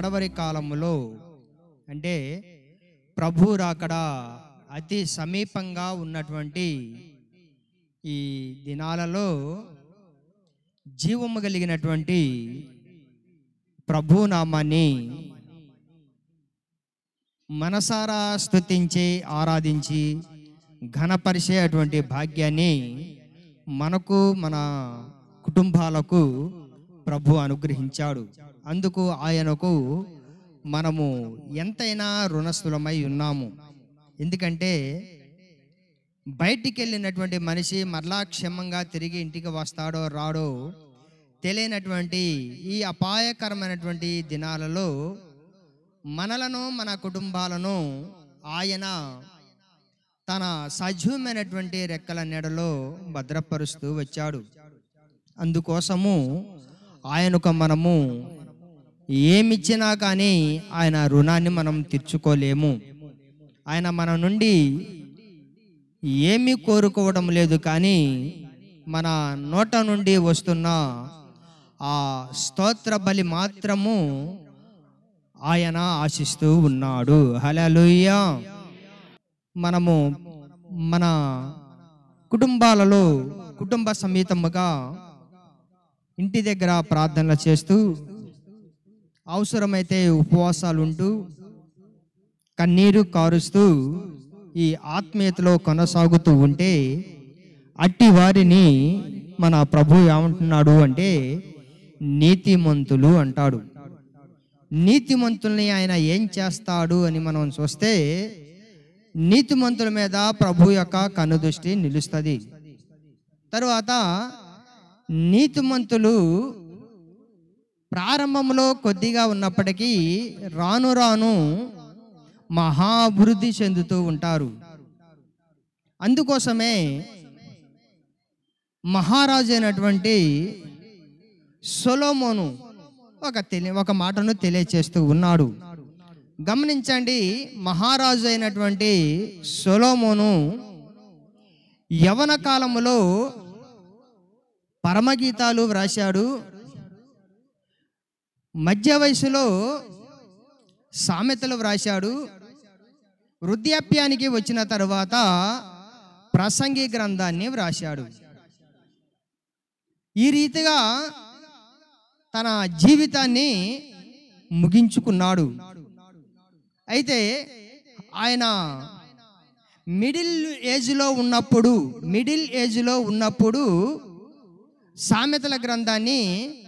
కడవరి కాలంలో అంటే ప్రభు రాకడ అతి సమీపంగా ఉన్నటువంటి ఈ దినాలలో జీవము కలిగినటువంటి ప్రభునామాన్ని మనసారా స్థుతించి ఆరాధించి ఘనపరిచే అటువంటి భాగ్యాన్ని మనకు మన కుటుంబాలకు ప్రభు అనుగ్రహించాడు అందుకు ఆయనకు మనము ఎంతైనా రుణస్థులమై ఉన్నాము ఎందుకంటే బయటికి వెళ్ళినటువంటి మనిషి మరలా క్షేమంగా తిరిగి ఇంటికి వస్తాడో రాడో తెలియనటువంటి ఈ అపాయకరమైనటువంటి దినాలలో మనలను మన కుటుంబాలను ఆయన తన సజీవమైనటువంటి రెక్కల నీడలో భద్రపరుస్తూ వచ్చాడు అందుకోసము ఆయనకు మనము ఏమిచ్చినా కానీ ఆయన రుణాన్ని మనం తీర్చుకోలేము ఆయన మన నుండి ఏమి కోరుకోవడం లేదు కానీ మన నోట నుండి వస్తున్న ఆ స్తోత్ర బలి మాత్రము ఆయన ఆశిస్తూ ఉన్నాడు హలలుయ్య మనము మన కుటుంబాలలో కుటుంబ సమేతముగా ఇంటి దగ్గర ప్రార్థనలు చేస్తూ అవసరమైతే ఉపవాసాలు ఉంటూ కన్నీరు కారుస్తూ ఈ ఆత్మీయతలో కొనసాగుతూ ఉంటే అట్టి వారిని మన ప్రభు ఏమంటున్నాడు అంటే నీతిమంతులు అంటాడు నీతిమంతుల్ని ఆయన ఏం చేస్తాడు అని మనం చూస్తే నీతిమంతుల మీద ప్రభు యొక్క కనుదృష్టి నిలుస్తుంది తరువాత నీతిమంతులు ప్రారంభంలో కొద్దిగా ఉన్నప్పటికీ రాను రాను మహాభివృద్ధి చెందుతూ ఉంటారు అందుకోసమే మహారాజు అయినటువంటి సొలోమోను ఒక తెలి ఒక మాటను తెలియచేస్తూ ఉన్నాడు గమనించండి మహారాజు అయినటువంటి సొలోమోను యవన కాలములో పరమగీతాలు వ్రాశాడు మధ్య వయసులో సామెతలు వ్రాశాడు వృద్ధాప్యానికి వచ్చిన తర్వాత ప్రసంగి గ్రంథాన్ని వ్రాశాడు ఈ రీతిగా తన జీవితాన్ని ముగించుకున్నాడు అయితే ఆయన మిడిల్ ఏజ్లో ఉన్నప్పుడు మిడిల్ ఏజ్లో ఉన్నప్పుడు సామెతల గ్రంథాన్ని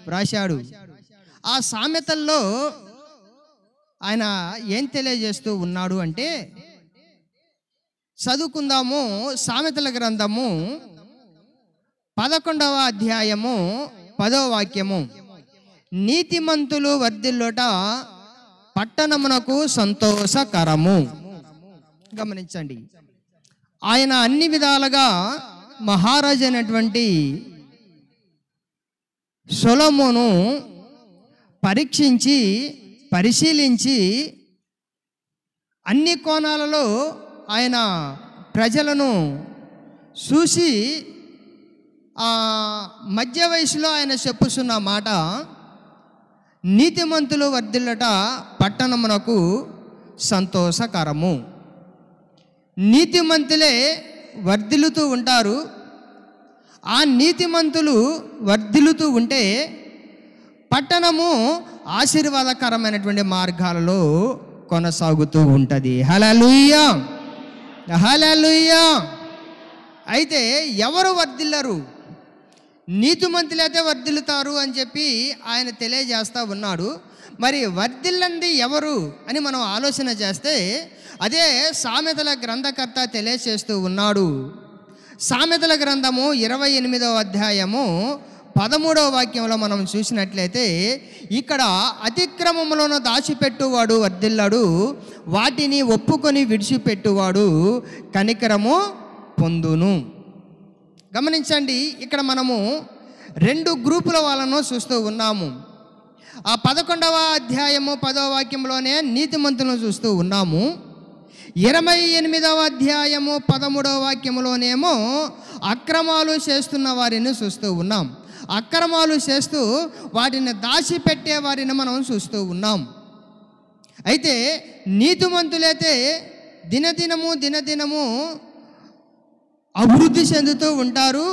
వ్రాశాడు ఆ సామెతల్లో ఆయన ఏం తెలియజేస్తూ ఉన్నాడు అంటే చదువుకుందాము సామెతల గ్రంథము పదకొండవ అధ్యాయము పదవ వాక్యము నీతిమంతులు వర్ధిల్లోట పట్టణమునకు సంతోషకరము గమనించండి ఆయన అన్ని విధాలుగా మహారాజు అయినటువంటి సొలమును పరీక్షించి పరిశీలించి అన్ని కోణాలలో ఆయన ప్రజలను చూసి ఆ మధ్య వయసులో ఆయన చెప్పుతున్న మాట నీతిమంతులు వర్ధిల్లట పట్టణమునకు సంతోషకరము నీతిమంతులే వర్ధిల్లుతూ ఉంటారు ఆ నీతిమంతులు వర్ధిల్లుతూ ఉంటే పట్టణము ఆశీర్వాదకరమైనటువంటి మార్గాలలో కొనసాగుతూ ఉంటుంది హలలుయ్యా హలలుయ్యా అయితే ఎవరు వర్ధిల్లరు నీతిమంతులైతే వర్ధిల్లుతారు అని చెప్పి ఆయన తెలియజేస్తూ ఉన్నాడు మరి వర్ధిల్లంది ఎవరు అని మనం ఆలోచన చేస్తే అదే సామెతల గ్రంథకర్త తెలియజేస్తూ ఉన్నాడు సామెతల గ్రంథము ఇరవై ఎనిమిదవ అధ్యాయము పదమూడవ వాక్యంలో మనం చూసినట్లయితే ఇక్కడ అతిక్రమములను దాచిపెట్టువాడు వర్ధిల్లాడు వాటిని ఒప్పుకొని విడిచిపెట్టువాడు కనికరము పొందును గమనించండి ఇక్కడ మనము రెండు గ్రూపుల వాళ్ళను చూస్తూ ఉన్నాము ఆ పదకొండవ అధ్యాయము పదవ వాక్యంలోనే నీతిమంతులను చూస్తూ ఉన్నాము ఇరవై ఎనిమిదవ అధ్యాయము పదమూడవ వాక్యంలోనేమో అక్రమాలు చేస్తున్న వారిని చూస్తూ ఉన్నాం అక్రమాలు చేస్తూ వాటిని దాచిపెట్టే వారిని మనం చూస్తూ ఉన్నాం అయితే నీతిమంతులైతే దినదినము దినదినము అభివృద్ధి చెందుతూ ఉంటారు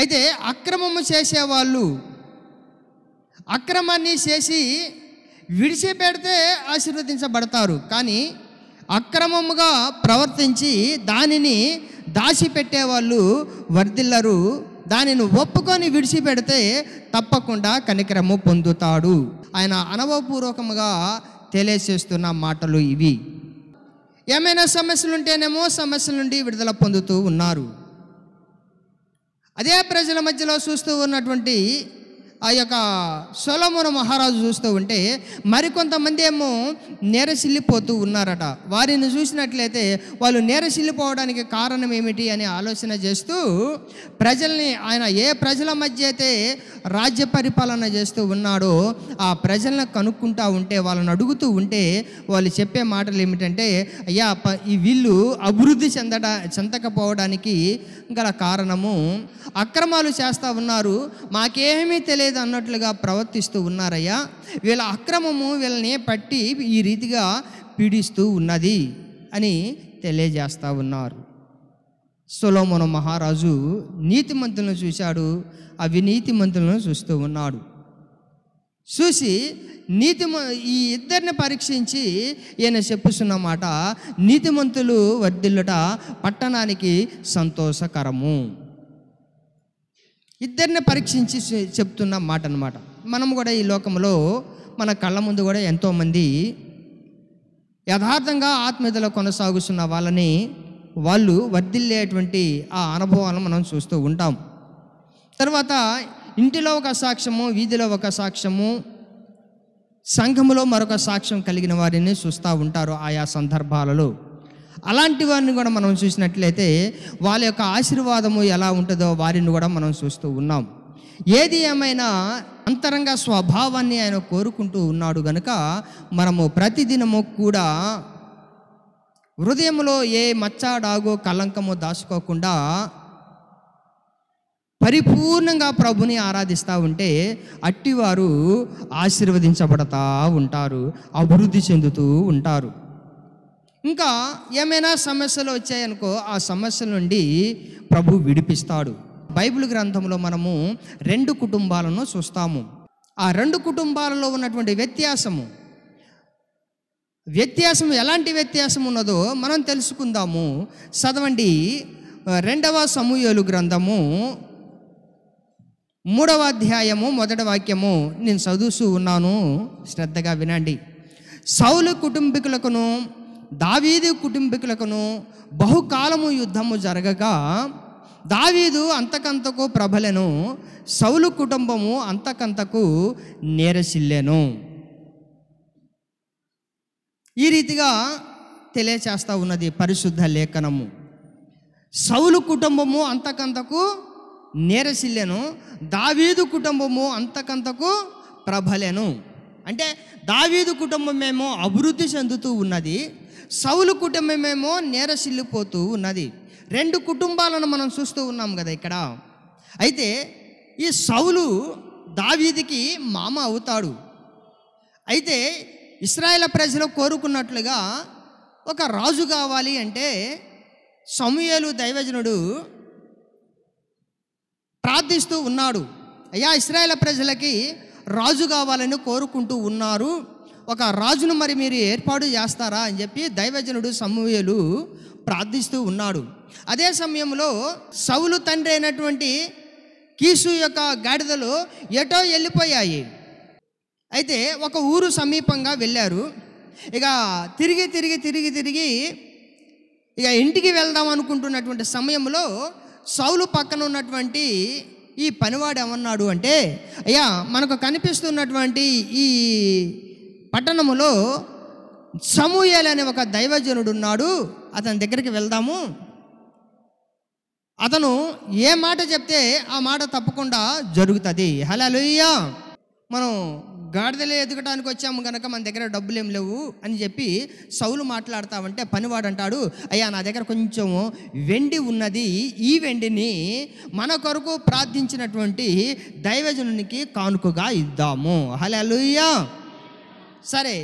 అయితే అక్రమము చేసేవాళ్ళు అక్రమాన్ని చేసి విడిచిపెడితే ఆశీర్వదించబడతారు కానీ అక్రమముగా ప్రవర్తించి దానిని దాచిపెట్టేవాళ్ళు వర్దిల్లరు దానిని ఒప్పుకొని విడిచిపెడితే తప్పకుండా కనికరము పొందుతాడు ఆయన అనుభవపూర్వకముగా తెలియజేస్తున్న మాటలు ఇవి ఏమైనా సమస్యలుంటేనేమో సమస్యల నుండి విడుదల పొందుతూ ఉన్నారు అదే ప్రజల మధ్యలో చూస్తూ ఉన్నటువంటి ఆ యొక్క సొలమున మహారాజు చూస్తూ ఉంటే మరికొంతమంది ఏమో నేరసిల్లిపోతూ ఉన్నారట వారిని చూసినట్లయితే వాళ్ళు నేరసిల్లిపోవడానికి కారణం ఏమిటి అని ఆలోచన చేస్తూ ప్రజల్ని ఆయన ఏ ప్రజల మధ్య అయితే రాజ్య పరిపాలన చేస్తూ ఉన్నాడో ఆ ప్రజలను కనుక్కుంటా ఉంటే వాళ్ళని అడుగుతూ ఉంటే వాళ్ళు చెప్పే మాటలు ఏమిటంటే అయ్యా ఈ వీళ్ళు అభివృద్ధి చెందట చెందకపోవడానికి గల కారణము అక్రమాలు చేస్తూ ఉన్నారు మాకేమీ తెలియదు లేదు అన్నట్లుగా ప్రవర్తిస్తూ ఉన్నారయ్యా వీళ్ళ అక్రమము వీళ్ళని పట్టి ఈ రీతిగా పీడిస్తూ ఉన్నది అని తెలియజేస్తూ ఉన్నారు సులోమన మహారాజు నీతిమంతులను చూశాడు అవినీతిమంతులను చూస్తూ ఉన్నాడు చూసి నీతి ఈ ఇద్దరిని పరీక్షించి ఈయన చెప్పుస్తున్నమాట నీతిమంతులు వర్ధిల్లుట పట్టణానికి సంతోషకరము ఇద్దరిని పరీక్షించి చెప్తున్న మాట అనమాట మనం కూడా ఈ లోకంలో మన కళ్ళ ముందు కూడా ఎంతోమంది యథార్థంగా ఆత్మీయతలో కొనసాగుతున్న వాళ్ళని వాళ్ళు వర్దిల్లేటువంటి ఆ అనుభవాలను మనం చూస్తూ ఉంటాం తర్వాత ఇంటిలో ఒక సాక్ష్యము వీధిలో ఒక సాక్ష్యము సంఘములో మరొక సాక్ష్యం కలిగిన వారిని చూస్తూ ఉంటారు ఆయా సందర్భాలలో అలాంటి వారిని కూడా మనం చూసినట్లయితే వాళ్ళ యొక్క ఆశీర్వాదము ఎలా ఉంటుందో వారిని కూడా మనం చూస్తూ ఉన్నాం ఏది ఏమైనా అంతరంగ స్వభావాన్ని ఆయన కోరుకుంటూ ఉన్నాడు గనుక మనము ప్రతిదినము కూడా హృదయంలో ఏ మచ్చాడాగో కలంకమో కలంకము దాచుకోకుండా పరిపూర్ణంగా ప్రభుని ఆరాధిస్తూ ఉంటే అట్టివారు ఆశీర్వదించబడతా ఉంటారు అభివృద్ధి చెందుతూ ఉంటారు ఇంకా ఏమైనా సమస్యలు వచ్చాయనుకో ఆ సమస్యల నుండి ప్రభు విడిపిస్తాడు బైబిల్ గ్రంథంలో మనము రెండు కుటుంబాలను చూస్తాము ఆ రెండు కుటుంబాలలో ఉన్నటువంటి వ్యత్యాసము వ్యత్యాసం ఎలాంటి వ్యత్యాసం ఉన్నదో మనం తెలుసుకుందాము చదవండి రెండవ సమూహలు గ్రంథము మూడవ అధ్యాయము మొదటి వాక్యము నేను చదువుతూ ఉన్నాను శ్రద్ధగా వినండి సౌలు కుటుంబీకులకును దావీదు కుటుంబీకులకును బహుకాలము యుద్ధము జరగగా దావీదు అంతకంతకు ప్రభలను సౌలు కుటుంబము అంతకంతకు నేరసిల్లెను ఈ రీతిగా తెలియచేస్తూ ఉన్నది పరిశుద్ధ లేఖనము సౌలు కుటుంబము అంతకంతకు నేరసిల్లెను దావీదు కుటుంబము అంతకంతకు ప్రభలెను అంటే దావీదు కుటుంబం ఏమో అభివృద్ధి చెందుతూ ఉన్నది సౌలు కుటుంబమేమో నేరసిల్లిపోతూ ఉన్నది రెండు కుటుంబాలను మనం చూస్తూ ఉన్నాం కదా ఇక్కడ అయితే ఈ సౌలు దావీదికి మామ అవుతాడు అయితే ఇస్రాయేల్ ప్రజలు కోరుకున్నట్లుగా ఒక రాజు కావాలి అంటే సమూయేలు దైవజనుడు ప్రార్థిస్తూ ఉన్నాడు అయ్యా ఇస్రాయేల్ ప్రజలకి రాజు కావాలని కోరుకుంటూ ఉన్నారు ఒక రాజును మరి మీరు ఏర్పాటు చేస్తారా అని చెప్పి దైవజనుడు సమూహలు ప్రార్థిస్తూ ఉన్నాడు అదే సమయంలో సౌలు తండ్రి అయినటువంటి కీసు యొక్క గాడిదలు ఎటో వెళ్ళిపోయాయి అయితే ఒక ఊరు సమీపంగా వెళ్ళారు ఇక తిరిగి తిరిగి తిరిగి తిరిగి ఇక ఇంటికి వెళ్దాం అనుకుంటున్నటువంటి సమయంలో సౌలు పక్కన ఉన్నటువంటి ఈ పనివాడు ఏమన్నాడు అంటే అయ్యా మనకు కనిపిస్తున్నటువంటి ఈ పట్టణములో సమూహల్ అనే ఒక దైవజనుడు ఉన్నాడు అతని దగ్గరికి వెళ్దాము అతను ఏ మాట చెప్తే ఆ మాట తప్పకుండా జరుగుతుంది హలోయ్యా మనం గాడిదలే ఎదగటానికి వచ్చాము కనుక మన దగ్గర డబ్బులు ఏం లేవు అని చెప్పి సౌలు మాట్లాడతామంటే పనివాడు అంటాడు అయ్యా నా దగ్గర కొంచెం వెండి ఉన్నది ఈ వెండిని మన కొరకు ప్రార్థించినటువంటి దైవజనునికి కానుకగా ఇద్దాము హలో సరే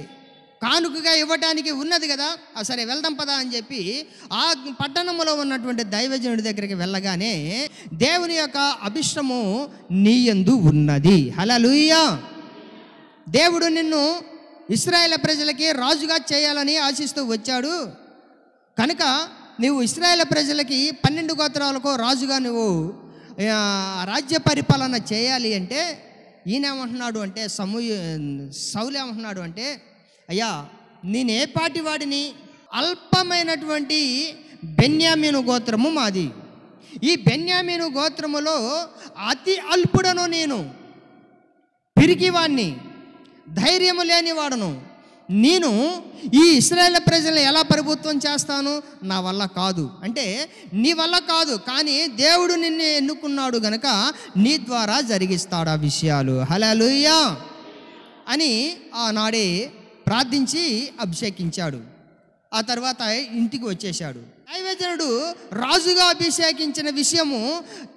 కానుకగా ఇవ్వటానికి ఉన్నది కదా సరే వెళ్దాం పదా అని చెప్పి ఆ పట్టణంలో ఉన్నటువంటి దైవజనుడి దగ్గరికి వెళ్ళగానే దేవుని యొక్క అభిష్టము నీయందు ఉన్నది హలలుయ్యా దేవుడు నిన్ను ఇస్రాయేల్ ప్రజలకి రాజుగా చేయాలని ఆశిస్తూ వచ్చాడు కనుక నీవు ఇస్రాయేల్ ప్రజలకి పన్నెండు గోత్రాలకు రాజుగా నువ్వు రాజ్య పరిపాలన చేయాలి అంటే ఈయన ఏమంటున్నాడు అంటే సమూ సౌలు ఏమంటున్నాడు అంటే అయ్యా ఏ పాటి వాడిని అల్పమైనటువంటి బెన్యామీను గోత్రము మాది ఈ బెన్యామీను గోత్రములో అతి అల్పుడను నేను పిరికివాణ్ణి ధైర్యము లేని వాడను నేను ఈ ఇస్రాయల్ ప్రజలను ఎలా ప్రభుత్వం చేస్తాను నా వల్ల కాదు అంటే నీ వల్ల కాదు కానీ దేవుడు నిన్ను ఎన్నుకున్నాడు గనక నీ ద్వారా జరిగిస్తాడు ఆ విషయాలు హలలుయా అని ఆనాడే ప్రార్థించి అభిషేకించాడు ఆ తర్వాత ఇంటికి వచ్చేశాడు దైవజనుడు రాజుగా అభిషేకించిన విషయము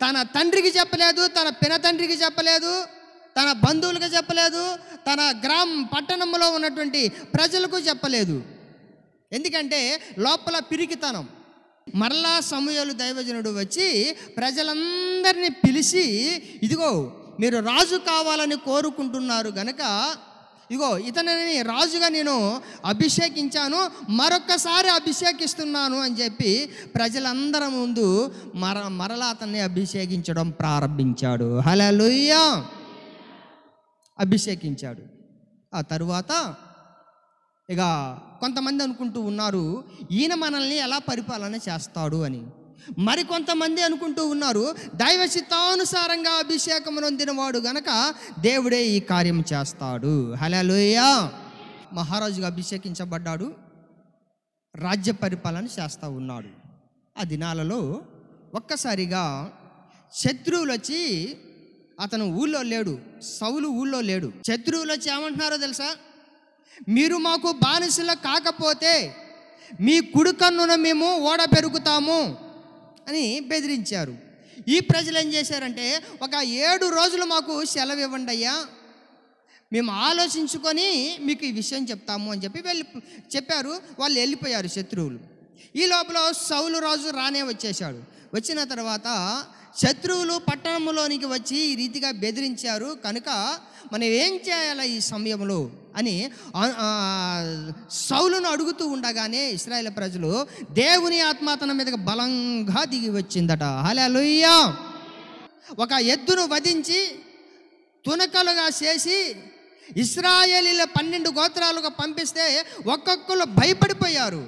తన తండ్రికి చెప్పలేదు తన పిన తండ్రికి చెప్పలేదు తన బంధువులకు చెప్పలేదు తన గ్రామం పట్టణంలో ఉన్నటువంటి ప్రజలకు చెప్పలేదు ఎందుకంటే లోపల పిరికితనం మరలా సమయాలు దైవజనుడు వచ్చి ప్రజలందరినీ పిలిచి ఇదిగో మీరు రాజు కావాలని కోరుకుంటున్నారు గనక ఇగో ఇతనిని రాజుగా నేను అభిషేకించాను మరొక్కసారి అభిషేకిస్తున్నాను అని చెప్పి ప్రజలందరి ముందు మర మరలా అతన్ని అభిషేకించడం ప్రారంభించాడు హలో అభిషేకించాడు ఆ తరువాత ఇక కొంతమంది అనుకుంటూ ఉన్నారు ఈయన మనల్ని ఎలా పరిపాలన చేస్తాడు అని మరి కొంతమంది అనుకుంటూ ఉన్నారు దైవ చిత్తానుసారంగా అభిషేకం నొందినవాడు గనక దేవుడే ఈ కార్యం చేస్తాడు హలలోయా మహారాజుగా అభిషేకించబడ్డాడు రాజ్య పరిపాలన చేస్తూ ఉన్నాడు ఆ దినాలలో ఒక్కసారిగా శత్రువులు వచ్చి అతను ఊళ్ళో లేడు సౌలు ఊళ్ళో లేడు శత్రువులు వచ్చి ఏమంటున్నారో తెలుసా మీరు మాకు బానిసలు కాకపోతే మీ కుడుకన్నున మేము ఓడ పెరుగుతాము అని బెదిరించారు ఈ ప్రజలు ఏం చేశారంటే ఒక ఏడు రోజులు మాకు సెలవు ఇవ్వండి అయ్యా మేము ఆలోచించుకొని మీకు ఈ విషయం చెప్తాము అని చెప్పి వెళ్ళి చెప్పారు వాళ్ళు వెళ్ళిపోయారు శత్రువులు ఈ లోపల సౌలు రాజు రానే వచ్చేశాడు వచ్చిన తర్వాత శత్రువులు పట్టణంలోనికి వచ్చి ఈ రీతిగా బెదిరించారు కనుక మనం ఏం చేయాలి ఈ సమయంలో అని సౌలును అడుగుతూ ఉండగానే ఇస్రాయేల్ ప్రజలు దేవుని ఆత్మాతన మీద బలంగా దిగి వచ్చిందట హలలుయ్యా ఒక ఎద్దును వధించి తునకలుగా చేసి ఇస్రాయేలీల పన్నెండు గోత్రాలుగా పంపిస్తే ఒక్కొక్కరు భయపడిపోయారు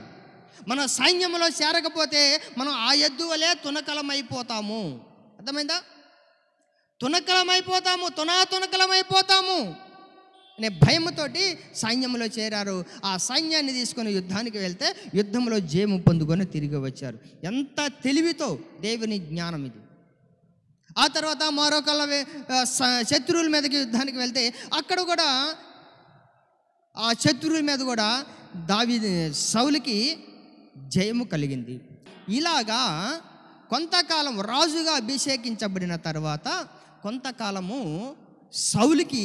మన సైన్యంలో చేరకపోతే మనం ఆ ఎద్దు వలె తునకలమైపోతాము అర్థమైందా తునకలమైపోతాము తునా తునకలమైపోతాము అనే భయంతోటి సైన్యంలో చేరారు ఆ సైన్యాన్ని తీసుకొని యుద్ధానికి వెళ్తే యుద్ధంలో జయము పొందుకొని తిరిగి వచ్చారు ఎంత తెలివితో దేవుని జ్ఞానం ఇది ఆ తర్వాత మరొకళ్ళ శత్రువుల మీదకి యుద్ధానికి వెళ్తే అక్కడ కూడా ఆ శత్రువుల మీద కూడా దావి సౌలికి జయము కలిగింది ఇలాగా కొంతకాలం రాజుగా అభిషేకించబడిన తర్వాత కొంతకాలము సౌలికి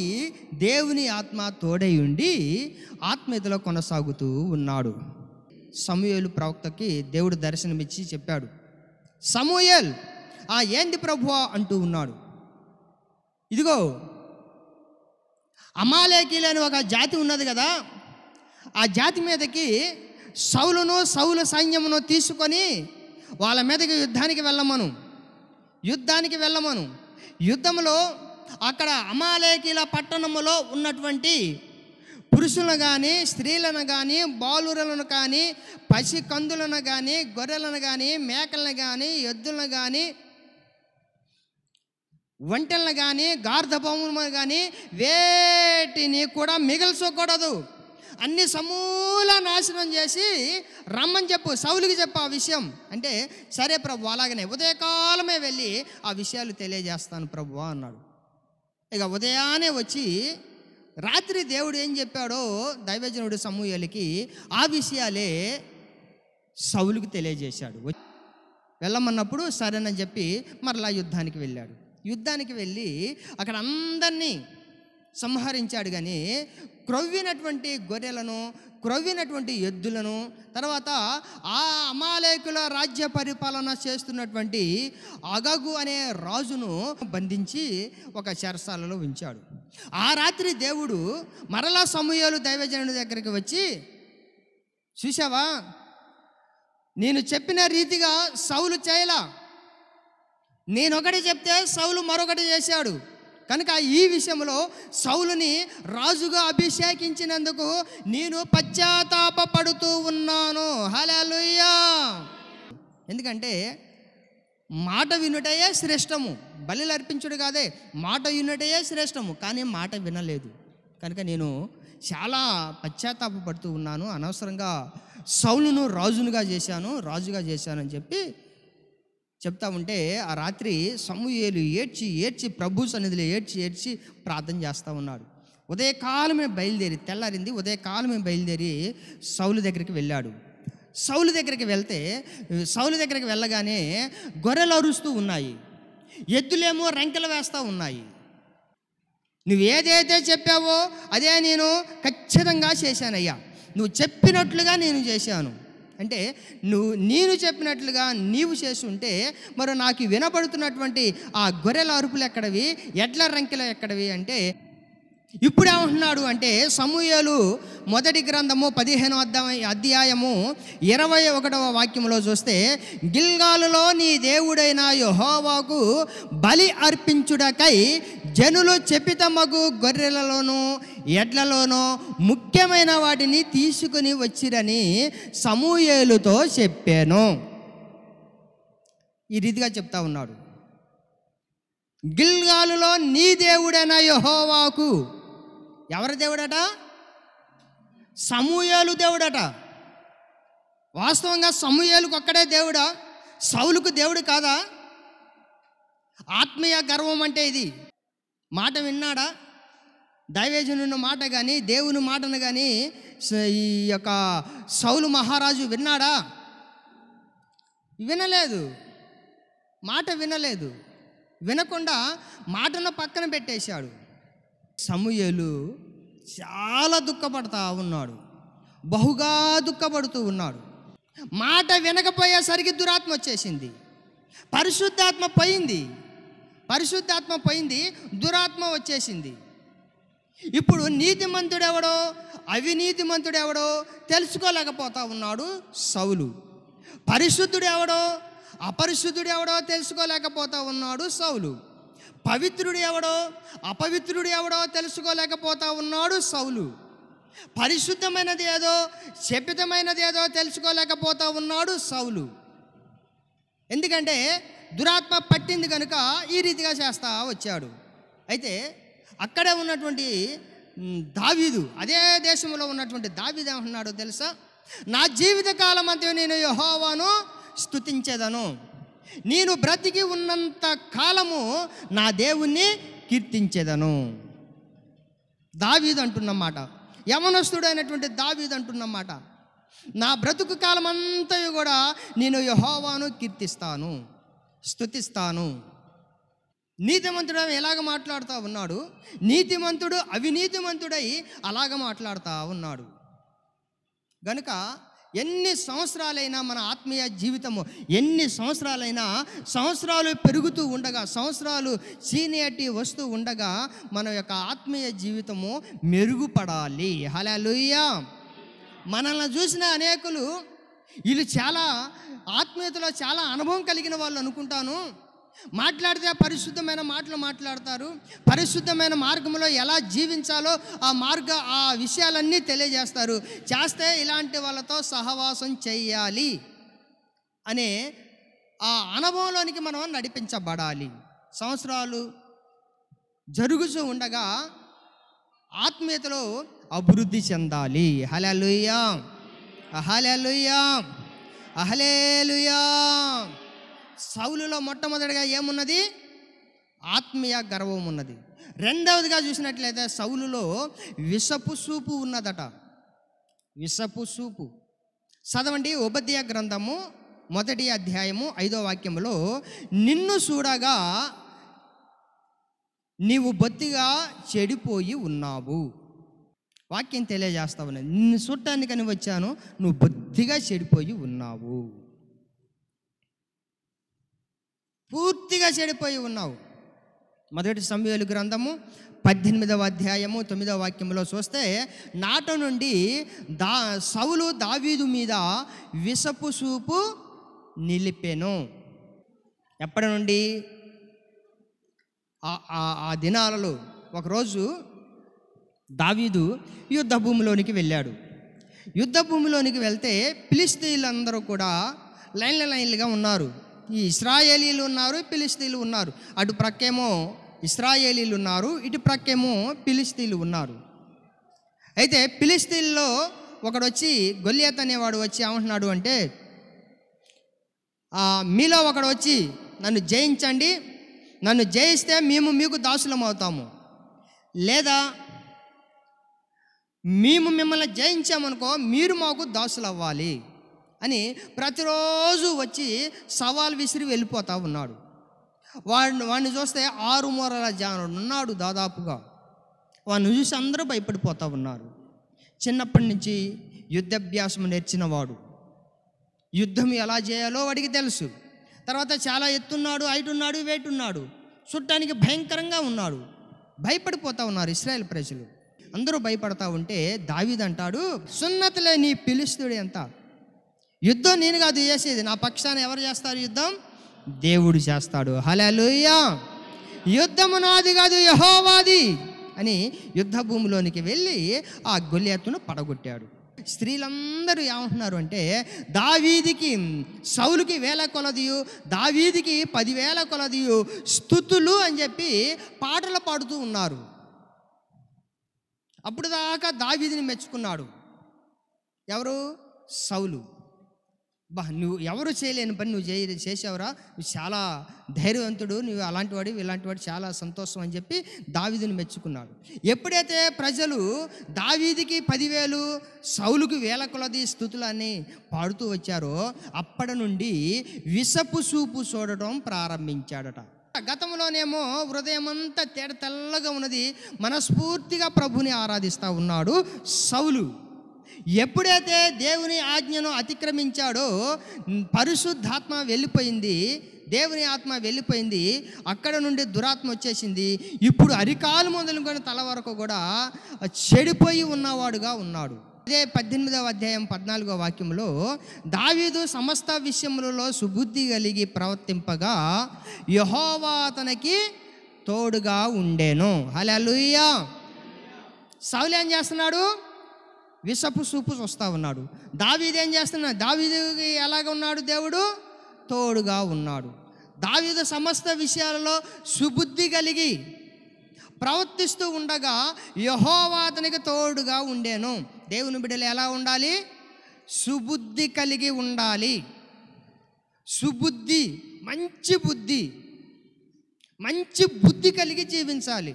దేవుని ఆత్మ తోడై ఉండి ఆత్మీయతలో కొనసాగుతూ ఉన్నాడు సమూయేలు ప్రవక్తకి దేవుడు దర్శనమిచ్చి చెప్పాడు సమూయేల్ ఆ ఏంది ప్రభువా అంటూ ఉన్నాడు ఇదిగో అమాలేకీలు అని ఒక జాతి ఉన్నది కదా ఆ జాతి మీదకి సౌలును సౌల సైన్యమును తీసుకొని వాళ్ళ మీదకి యుద్ధానికి వెళ్ళమను యుద్ధానికి వెళ్ళమను యుద్ధంలో అక్కడ అమాలేకిల పట్టణములో ఉన్నటువంటి పురుషులను కానీ స్త్రీలను కానీ బాలురలను కానీ పసి కందులను కానీ గొర్రెలను కానీ మేకలను కానీ ఎద్దులను కానీ వంటలను కానీ గార్ధభౌములను కానీ వేటిని కూడా మిగిల్చకూడదు అన్ని సమూల నాశనం చేసి రమ్మని చెప్పు సౌలుకి చెప్పు ఆ విషయం అంటే సరే ప్రభు అలాగనే ఉదయకాలమే వెళ్ళి ఆ విషయాలు తెలియజేస్తాను ప్రభు అన్నాడు ఇక ఉదయాన్నే వచ్చి రాత్రి దేవుడు ఏం చెప్పాడో దైవజనుడు సమూహలకి ఆ విషయాలే సౌలుకి తెలియజేశాడు వెళ్ళమన్నప్పుడు సరేనని చెప్పి మరలా యుద్ధానికి వెళ్ళాడు యుద్ధానికి వెళ్ళి అక్కడ అందరినీ సంహరించాడు కానీ క్రొవ్వినటువంటి గొర్రెలను క్రొవ్వినటువంటి ఎద్దులను తర్వాత ఆ అమాలేకుల రాజ్య పరిపాలన చేస్తున్నటువంటి అగగు అనే రాజును బంధించి ఒక చెరసాలలో ఉంచాడు ఆ రాత్రి దేవుడు మరలా సమూహాలు దైవజనుడి దగ్గరికి వచ్చి చూసావా నేను చెప్పిన రీతిగా సౌలు చేయలా నేనొకటి చెప్తే సౌలు మరొకటి చేశాడు కనుక ఈ విషయంలో సౌలుని రాజుగా అభిషేకించినందుకు నేను పశ్చాత్తాపడుతూ ఉన్నాను హలలుయ్యా ఎందుకంటే మాట వినుటయే శ్రేష్టము బలి అర్పించుడు కాదే మాట వినుటయే శ్రేష్టము కానీ మాట వినలేదు కనుక నేను చాలా పశ్చాత్తాపడుతూ ఉన్నాను అనవసరంగా సౌలును రాజునుగా చేశాను రాజుగా చేశాను అని చెప్పి చెప్తా ఉంటే ఆ రాత్రి సమూహేలు ఏడ్చి ఏడ్చి ప్రభు సన్నిధిలో ఏడ్చి ఏడ్చి ప్రార్థన చేస్తూ ఉన్నాడు ఉదయకాలమే బయలుదేరి తెల్లారింది ఉదయకాలమే బయలుదేరి సౌలు దగ్గరికి వెళ్ళాడు సౌలు దగ్గరికి వెళ్తే సౌలు దగ్గరికి వెళ్ళగానే గొర్రెలు అరుస్తూ ఉన్నాయి ఎద్దులేమో రంకెలు వేస్తూ ఉన్నాయి నువ్వేదైతే చెప్పావో అదే నేను ఖచ్చితంగా చేశానయ్యా నువ్వు చెప్పినట్లుగా నేను చేశాను అంటే నువ్వు నేను చెప్పినట్లుగా నీవు చేసి ఉంటే మరి నాకు వినబడుతున్నటువంటి ఆ గొర్రెల అరుపులు ఎక్కడవి ఎడ్ల రంకెలు ఎక్కడవి అంటే ఇప్పుడు ఏమంటున్నాడు అంటే సమూహలు మొదటి గ్రంథము పదిహేను అధ్యాయము ఇరవై ఒకటవ వాక్యంలో చూస్తే గిల్గాలులో నీ దేవుడైన యహోవాకు బలి అర్పించుడకై జనులు మగు గొర్రెలలోనూ ఎడ్లలోనూ ముఖ్యమైన వాటిని తీసుకుని వచ్చిరని సమూహేలుతో చెప్పాను ఈ రీతిగా చెప్తా ఉన్నాడు గిల్గాలులో నీ దేవుడైన యహోవాకు ఎవరి దేవుడట సమూయాలు దేవుడట వాస్తవంగా సమూయాలకు ఒక్కడే దేవుడా సౌలుకు దేవుడు కాదా ఆత్మీయ గర్వం అంటే ఇది మాట విన్నాడా దైవేజనున్న మాట కానీ దేవుని మాటను కానీ ఈ యొక్క సౌలు మహారాజు విన్నాడా వినలేదు మాట వినలేదు వినకుండా మాటను పక్కన పెట్టేశాడు సమూయేలు చాలా దుఃఖపడతా ఉన్నాడు బహుగా దుఃఖపడుతూ ఉన్నాడు మాట వినకపోయేసరికి దురాత్మ వచ్చేసింది పరిశుద్ధాత్మ పోయింది పరిశుద్ధాత్మ పోయింది దురాత్మ వచ్చేసింది ఇప్పుడు నీతిమంతుడెవడో అవినీతిమంతుడెవడో తెలుసుకోలేకపోతా ఉన్నాడు సౌలు పరిశుద్ధుడెవడో అపరిశుద్ధుడెవడో తెలుసుకోలేకపోతా ఉన్నాడు సౌలు పవిత్రుడు ఎవడో అపవిత్రుడు ఎవడో తెలుసుకోలేకపోతా ఉన్నాడు సౌలు పరిశుద్ధమైనది ఏదో శపితమైనది ఏదో తెలుసుకోలేకపోతా ఉన్నాడు సౌలు ఎందుకంటే దురాత్మ పట్టింది కనుక ఈ రీతిగా చేస్తా వచ్చాడు అయితే అక్కడే ఉన్నటువంటి దావీదు అదే దేశంలో ఉన్నటువంటి దావీదు ఏమంటున్నాడో తెలుసా నా జీవిత కాలం అంతా నేను యహోవాను స్థుతించేదను నేను బ్రతికి ఉన్నంత కాలము నా దేవుణ్ణి కీర్తించేదను దావీదు అంటున్నమాట యమనస్తుడు అయినటువంటి దావీదు అంటున్నమాట నా బ్రతుకు కాలం అంతా కూడా నేను యహోవాను కీర్తిస్తాను స్థుతిస్తాను నీతిమంతుడు ఎలాగ మాట్లాడుతూ ఉన్నాడు నీతిమంతుడు అవినీతిమంతుడై అలాగ మాట్లాడుతూ ఉన్నాడు గనుక ఎన్ని సంవత్సరాలైనా మన ఆత్మీయ జీవితము ఎన్ని సంవత్సరాలైనా సంవత్సరాలు పెరుగుతూ ఉండగా సంవత్సరాలు సీనియర్టీ వస్తూ ఉండగా మన యొక్క ఆత్మీయ జీవితము మెరుగుపడాలి హలా మనల్ని చూసిన అనేకులు వీళ్ళు చాలా ఆత్మీయతలో చాలా అనుభవం కలిగిన వాళ్ళు అనుకుంటాను మాట్లాడితే పరిశుద్ధమైన మాటలు మాట్లాడతారు పరిశుద్ధమైన మార్గంలో ఎలా జీవించాలో ఆ మార్గ ఆ విషయాలన్నీ తెలియజేస్తారు చేస్తే ఇలాంటి వాళ్ళతో సహవాసం చేయాలి అనే ఆ అనుభవంలోనికి మనం నడిపించబడాలి సంవత్సరాలు జరుగుతూ ఉండగా ఆత్మీయతలో అభివృద్ధి చెందాలి హలలుయ్యా అహలలుయ్యా అహలేలుయా సౌలులో మొట్టమొదటిగా ఏమున్నది ఆత్మీయ గర్వం ఉన్నది రెండవదిగా చూసినట్లయితే సౌలులో విషపు సూపు ఉన్నదట విషపు సూపు చదవండి ఉపధ్య గ్రంథము మొదటి అధ్యాయము ఐదో వాక్యంలో నిన్ను చూడగా నీవు బొత్తిగా చెడిపోయి ఉన్నావు వాక్యం తెలియజేస్తావు నిన్ను చూడటానికని వచ్చాను నువ్వు బొత్తిగా చెడిపోయి ఉన్నావు పూర్తిగా చెడిపోయి ఉన్నావు మొదటి సమయాలు గ్రంథము పద్దెనిమిదవ అధ్యాయము తొమ్మిదవ వాక్యంలో చూస్తే నాట నుండి దా సవులు దావీదు మీద విసపు సూపు నిలిపెను ఎప్పటి నుండి ఆ దినాలలో ఒకరోజు దావీదు యుద్ధ భూమిలోనికి వెళ్ళాడు యుద్ధ భూమిలోనికి వెళ్తే పిలిస్తీన్లందరూ కూడా లైన్ల లైన్లుగా ఉన్నారు ఈ ఇస్రాయేలీలు ఉన్నారు పిలిస్తీలు ఉన్నారు అటు ప్రక్కేమో ఇస్రాయేలీలు ఉన్నారు ఇటు ప్రక్కేమో పిలిస్తీలు ఉన్నారు అయితే పిలిస్తీల్లో ఒకడు వచ్చి గొల్లియత్ అనేవాడు వచ్చి ఏమంటున్నాడు అంటే మీలో ఒకడు వచ్చి నన్ను జయించండి నన్ను జయిస్తే మేము మీకు దాసులం అవుతాము లేదా మేము మిమ్మల్ని జయించామనుకో మీరు మాకు దాసులు అవ్వాలి అని ప్రతిరోజు వచ్చి సవాల్ విసిరి వెళ్ళిపోతా ఉన్నాడు వాడిని వాడిని చూస్తే ఆరు మూరల జానుడు ఉన్నాడు దాదాపుగా వాడిని చూసి అందరూ భయపడిపోతూ ఉన్నారు చిన్నప్పటి నుంచి యుద్ధాభ్యాసం నేర్చినవాడు యుద్ధం ఎలా చేయాలో వాడికి తెలుసు తర్వాత చాలా ఎత్తున్నాడు ఐటున్నాడు వేటున్నాడు చుట్టానికి భయంకరంగా ఉన్నాడు భయపడిపోతూ ఉన్నారు ఇస్రాయల్ ప్రజలు అందరూ భయపడతా ఉంటే దావిదంటాడు సున్నతలే నీ పిలుస్తుడు ఎంత యుద్ధం నేను కాదు చేసేది నా పక్షాన ఎవరు చేస్తారు యుద్ధం దేవుడు చేస్తాడు హలలుయ్యా యుద్ధము నాది కాదు యహోవాది అని యుద్ధ భూమిలోనికి వెళ్ళి ఆ గొల్లెత్తును పడగొట్టాడు స్త్రీలందరూ ఏమంటున్నారు అంటే దావీదికి సౌలుకి వేల కొలదియు దావీదికి పదివేల కొలదియు స్థుతులు అని చెప్పి పాటలు పాడుతూ ఉన్నారు అప్పుడు దాకా దావీదిని మెచ్చుకున్నాడు ఎవరు సౌలు బా నువ్వు ఎవరు చేయలేని పని నువ్వు చేయ చేసావురా నువ్వు చాలా ధైర్యవంతుడు నువ్వు అలాంటివాడు ఇలాంటివాడు చాలా సంతోషం అని చెప్పి దావీదిని మెచ్చుకున్నాడు ఎప్పుడైతే ప్రజలు దావీదికి పదివేలు సౌలుకి వేల కొలది స్థుతులని పాడుతూ వచ్చారో అప్పటి నుండి విసపు సూపు చూడటం ప్రారంభించాడట గతంలోనేమో హృదయమంతా తేడ తెల్లగా ఉన్నది మనస్ఫూర్తిగా ప్రభుని ఆరాధిస్తూ ఉన్నాడు సౌలు ఎప్పుడైతే దేవుని ఆజ్ఞను అతిక్రమించాడో పరిశుద్ధాత్మ వెళ్ళిపోయింది దేవుని ఆత్మ వెళ్ళిపోయింది అక్కడ నుండి దురాత్మ వచ్చేసింది ఇప్పుడు అరికాలు మొదలుకొని తల వరకు కూడా చెడిపోయి ఉన్నవాడుగా ఉన్నాడు అదే పద్దెనిమిదవ అధ్యాయం పద్నాలుగో వాక్యంలో దావీదు సమస్త విషయములలో సుబుద్ధి కలిగి ప్రవర్తింపగా యహోవా అతనికి తోడుగా ఉండేను హలో సౌలేం చేస్తున్నాడు విషపు సూపు వస్తూ ఉన్నాడు దావీది ఏం చేస్తున్నాడు దావీదుకి ఎలాగ ఉన్నాడు దేవుడు తోడుగా ఉన్నాడు దావీదు సమస్త విషయాలలో సుబుద్ధి కలిగి ప్రవర్తిస్తూ ఉండగా యహోవాతనికి తోడుగా ఉండేను దేవుని బిడ్డలు ఎలా ఉండాలి సుబుద్ధి కలిగి ఉండాలి సుబుద్ధి మంచి బుద్ధి మంచి బుద్ధి కలిగి జీవించాలి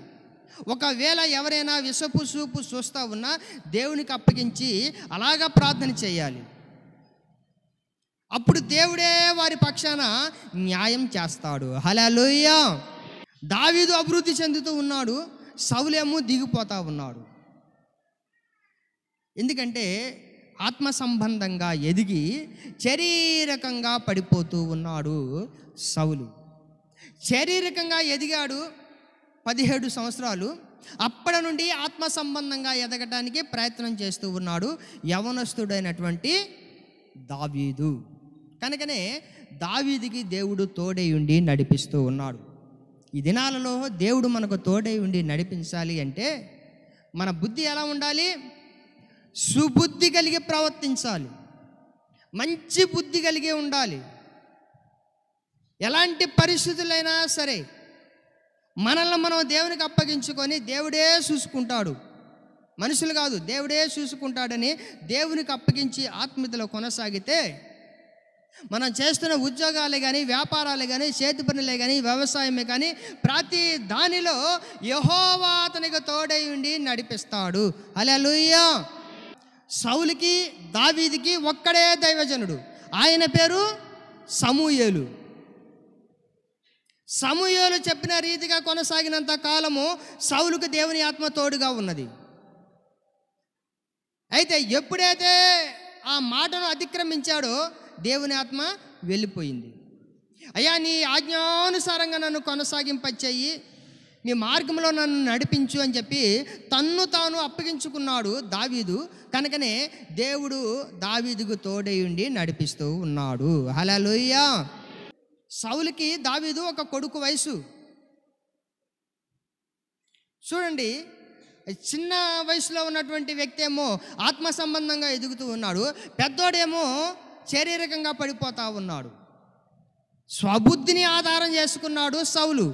ఒకవేళ ఎవరైనా విషపు సూపు చూస్తూ ఉన్నా దేవునికి అప్పగించి అలాగా ప్రార్థన చేయాలి అప్పుడు దేవుడే వారి పక్షాన న్యాయం చేస్తాడు హలలుయ్యా దావీదు అభివృద్ధి చెందుతూ ఉన్నాడు సౌలేమో దిగిపోతూ ఉన్నాడు ఎందుకంటే ఆత్మ సంబంధంగా ఎదిగి శారీరకంగా పడిపోతూ ఉన్నాడు సౌలు శారీరకంగా ఎదిగాడు పదిహేడు సంవత్సరాలు అప్పటి నుండి ఆత్మ సంబంధంగా ఎదగటానికి ప్రయత్నం చేస్తూ ఉన్నాడు యవనస్తుడైనటువంటి దావీదు కనుకనే దావీదికి దేవుడు తోడై ఉండి నడిపిస్తూ ఉన్నాడు ఈ దినాలలో దేవుడు మనకు తోడై ఉండి నడిపించాలి అంటే మన బుద్ధి ఎలా ఉండాలి సుబుద్ధి కలిగి ప్రవర్తించాలి మంచి బుద్ధి కలిగి ఉండాలి ఎలాంటి పరిస్థితులైనా సరే మనల్ని మనం దేవునికి అప్పగించుకొని దేవుడే చూసుకుంటాడు మనుషులు కాదు దేవుడే చూసుకుంటాడని దేవునికి అప్పగించి ఆత్మీయతలో కొనసాగితే మనం చేస్తున్న ఉద్యోగాలే కానీ వ్యాపారాలే కానీ చేతి పనులే కానీ వ్యవసాయమే కానీ ప్రతి దానిలో యహోవా అతనికి తోడై ఉండి నడిపిస్తాడు అలా అలెలుయ్యా సౌలికి దావీదికి ఒక్కడే దైవజనుడు ఆయన పేరు సమూయలు సమూహలు చెప్పిన రీతిగా కొనసాగినంత కాలము సౌలుకు దేవుని ఆత్మ తోడుగా ఉన్నది అయితే ఎప్పుడైతే ఆ మాటను అతిక్రమించాడో దేవుని ఆత్మ వెళ్ళిపోయింది అయ్యా నీ ఆజ్ఞానుసారంగా నన్ను కొనసాగింపచ్చేయి నీ మార్గంలో నన్ను నడిపించు అని చెప్పి తన్ను తాను అప్పగించుకున్నాడు దావీదు కనుకనే దేవుడు దావీదుకు తోడయుండి నడిపిస్తూ ఉన్నాడు హలో సౌలుకి దావీదు ఒక కొడుకు వయసు చూడండి చిన్న వయసులో ఉన్నటువంటి వ్యక్తి ఏమో ఆత్మ సంబంధంగా ఎదుగుతూ ఉన్నాడు పెద్దోడేమో శారీరకంగా పడిపోతూ ఉన్నాడు స్వబుద్ధిని ఆధారం చేసుకున్నాడు సౌలు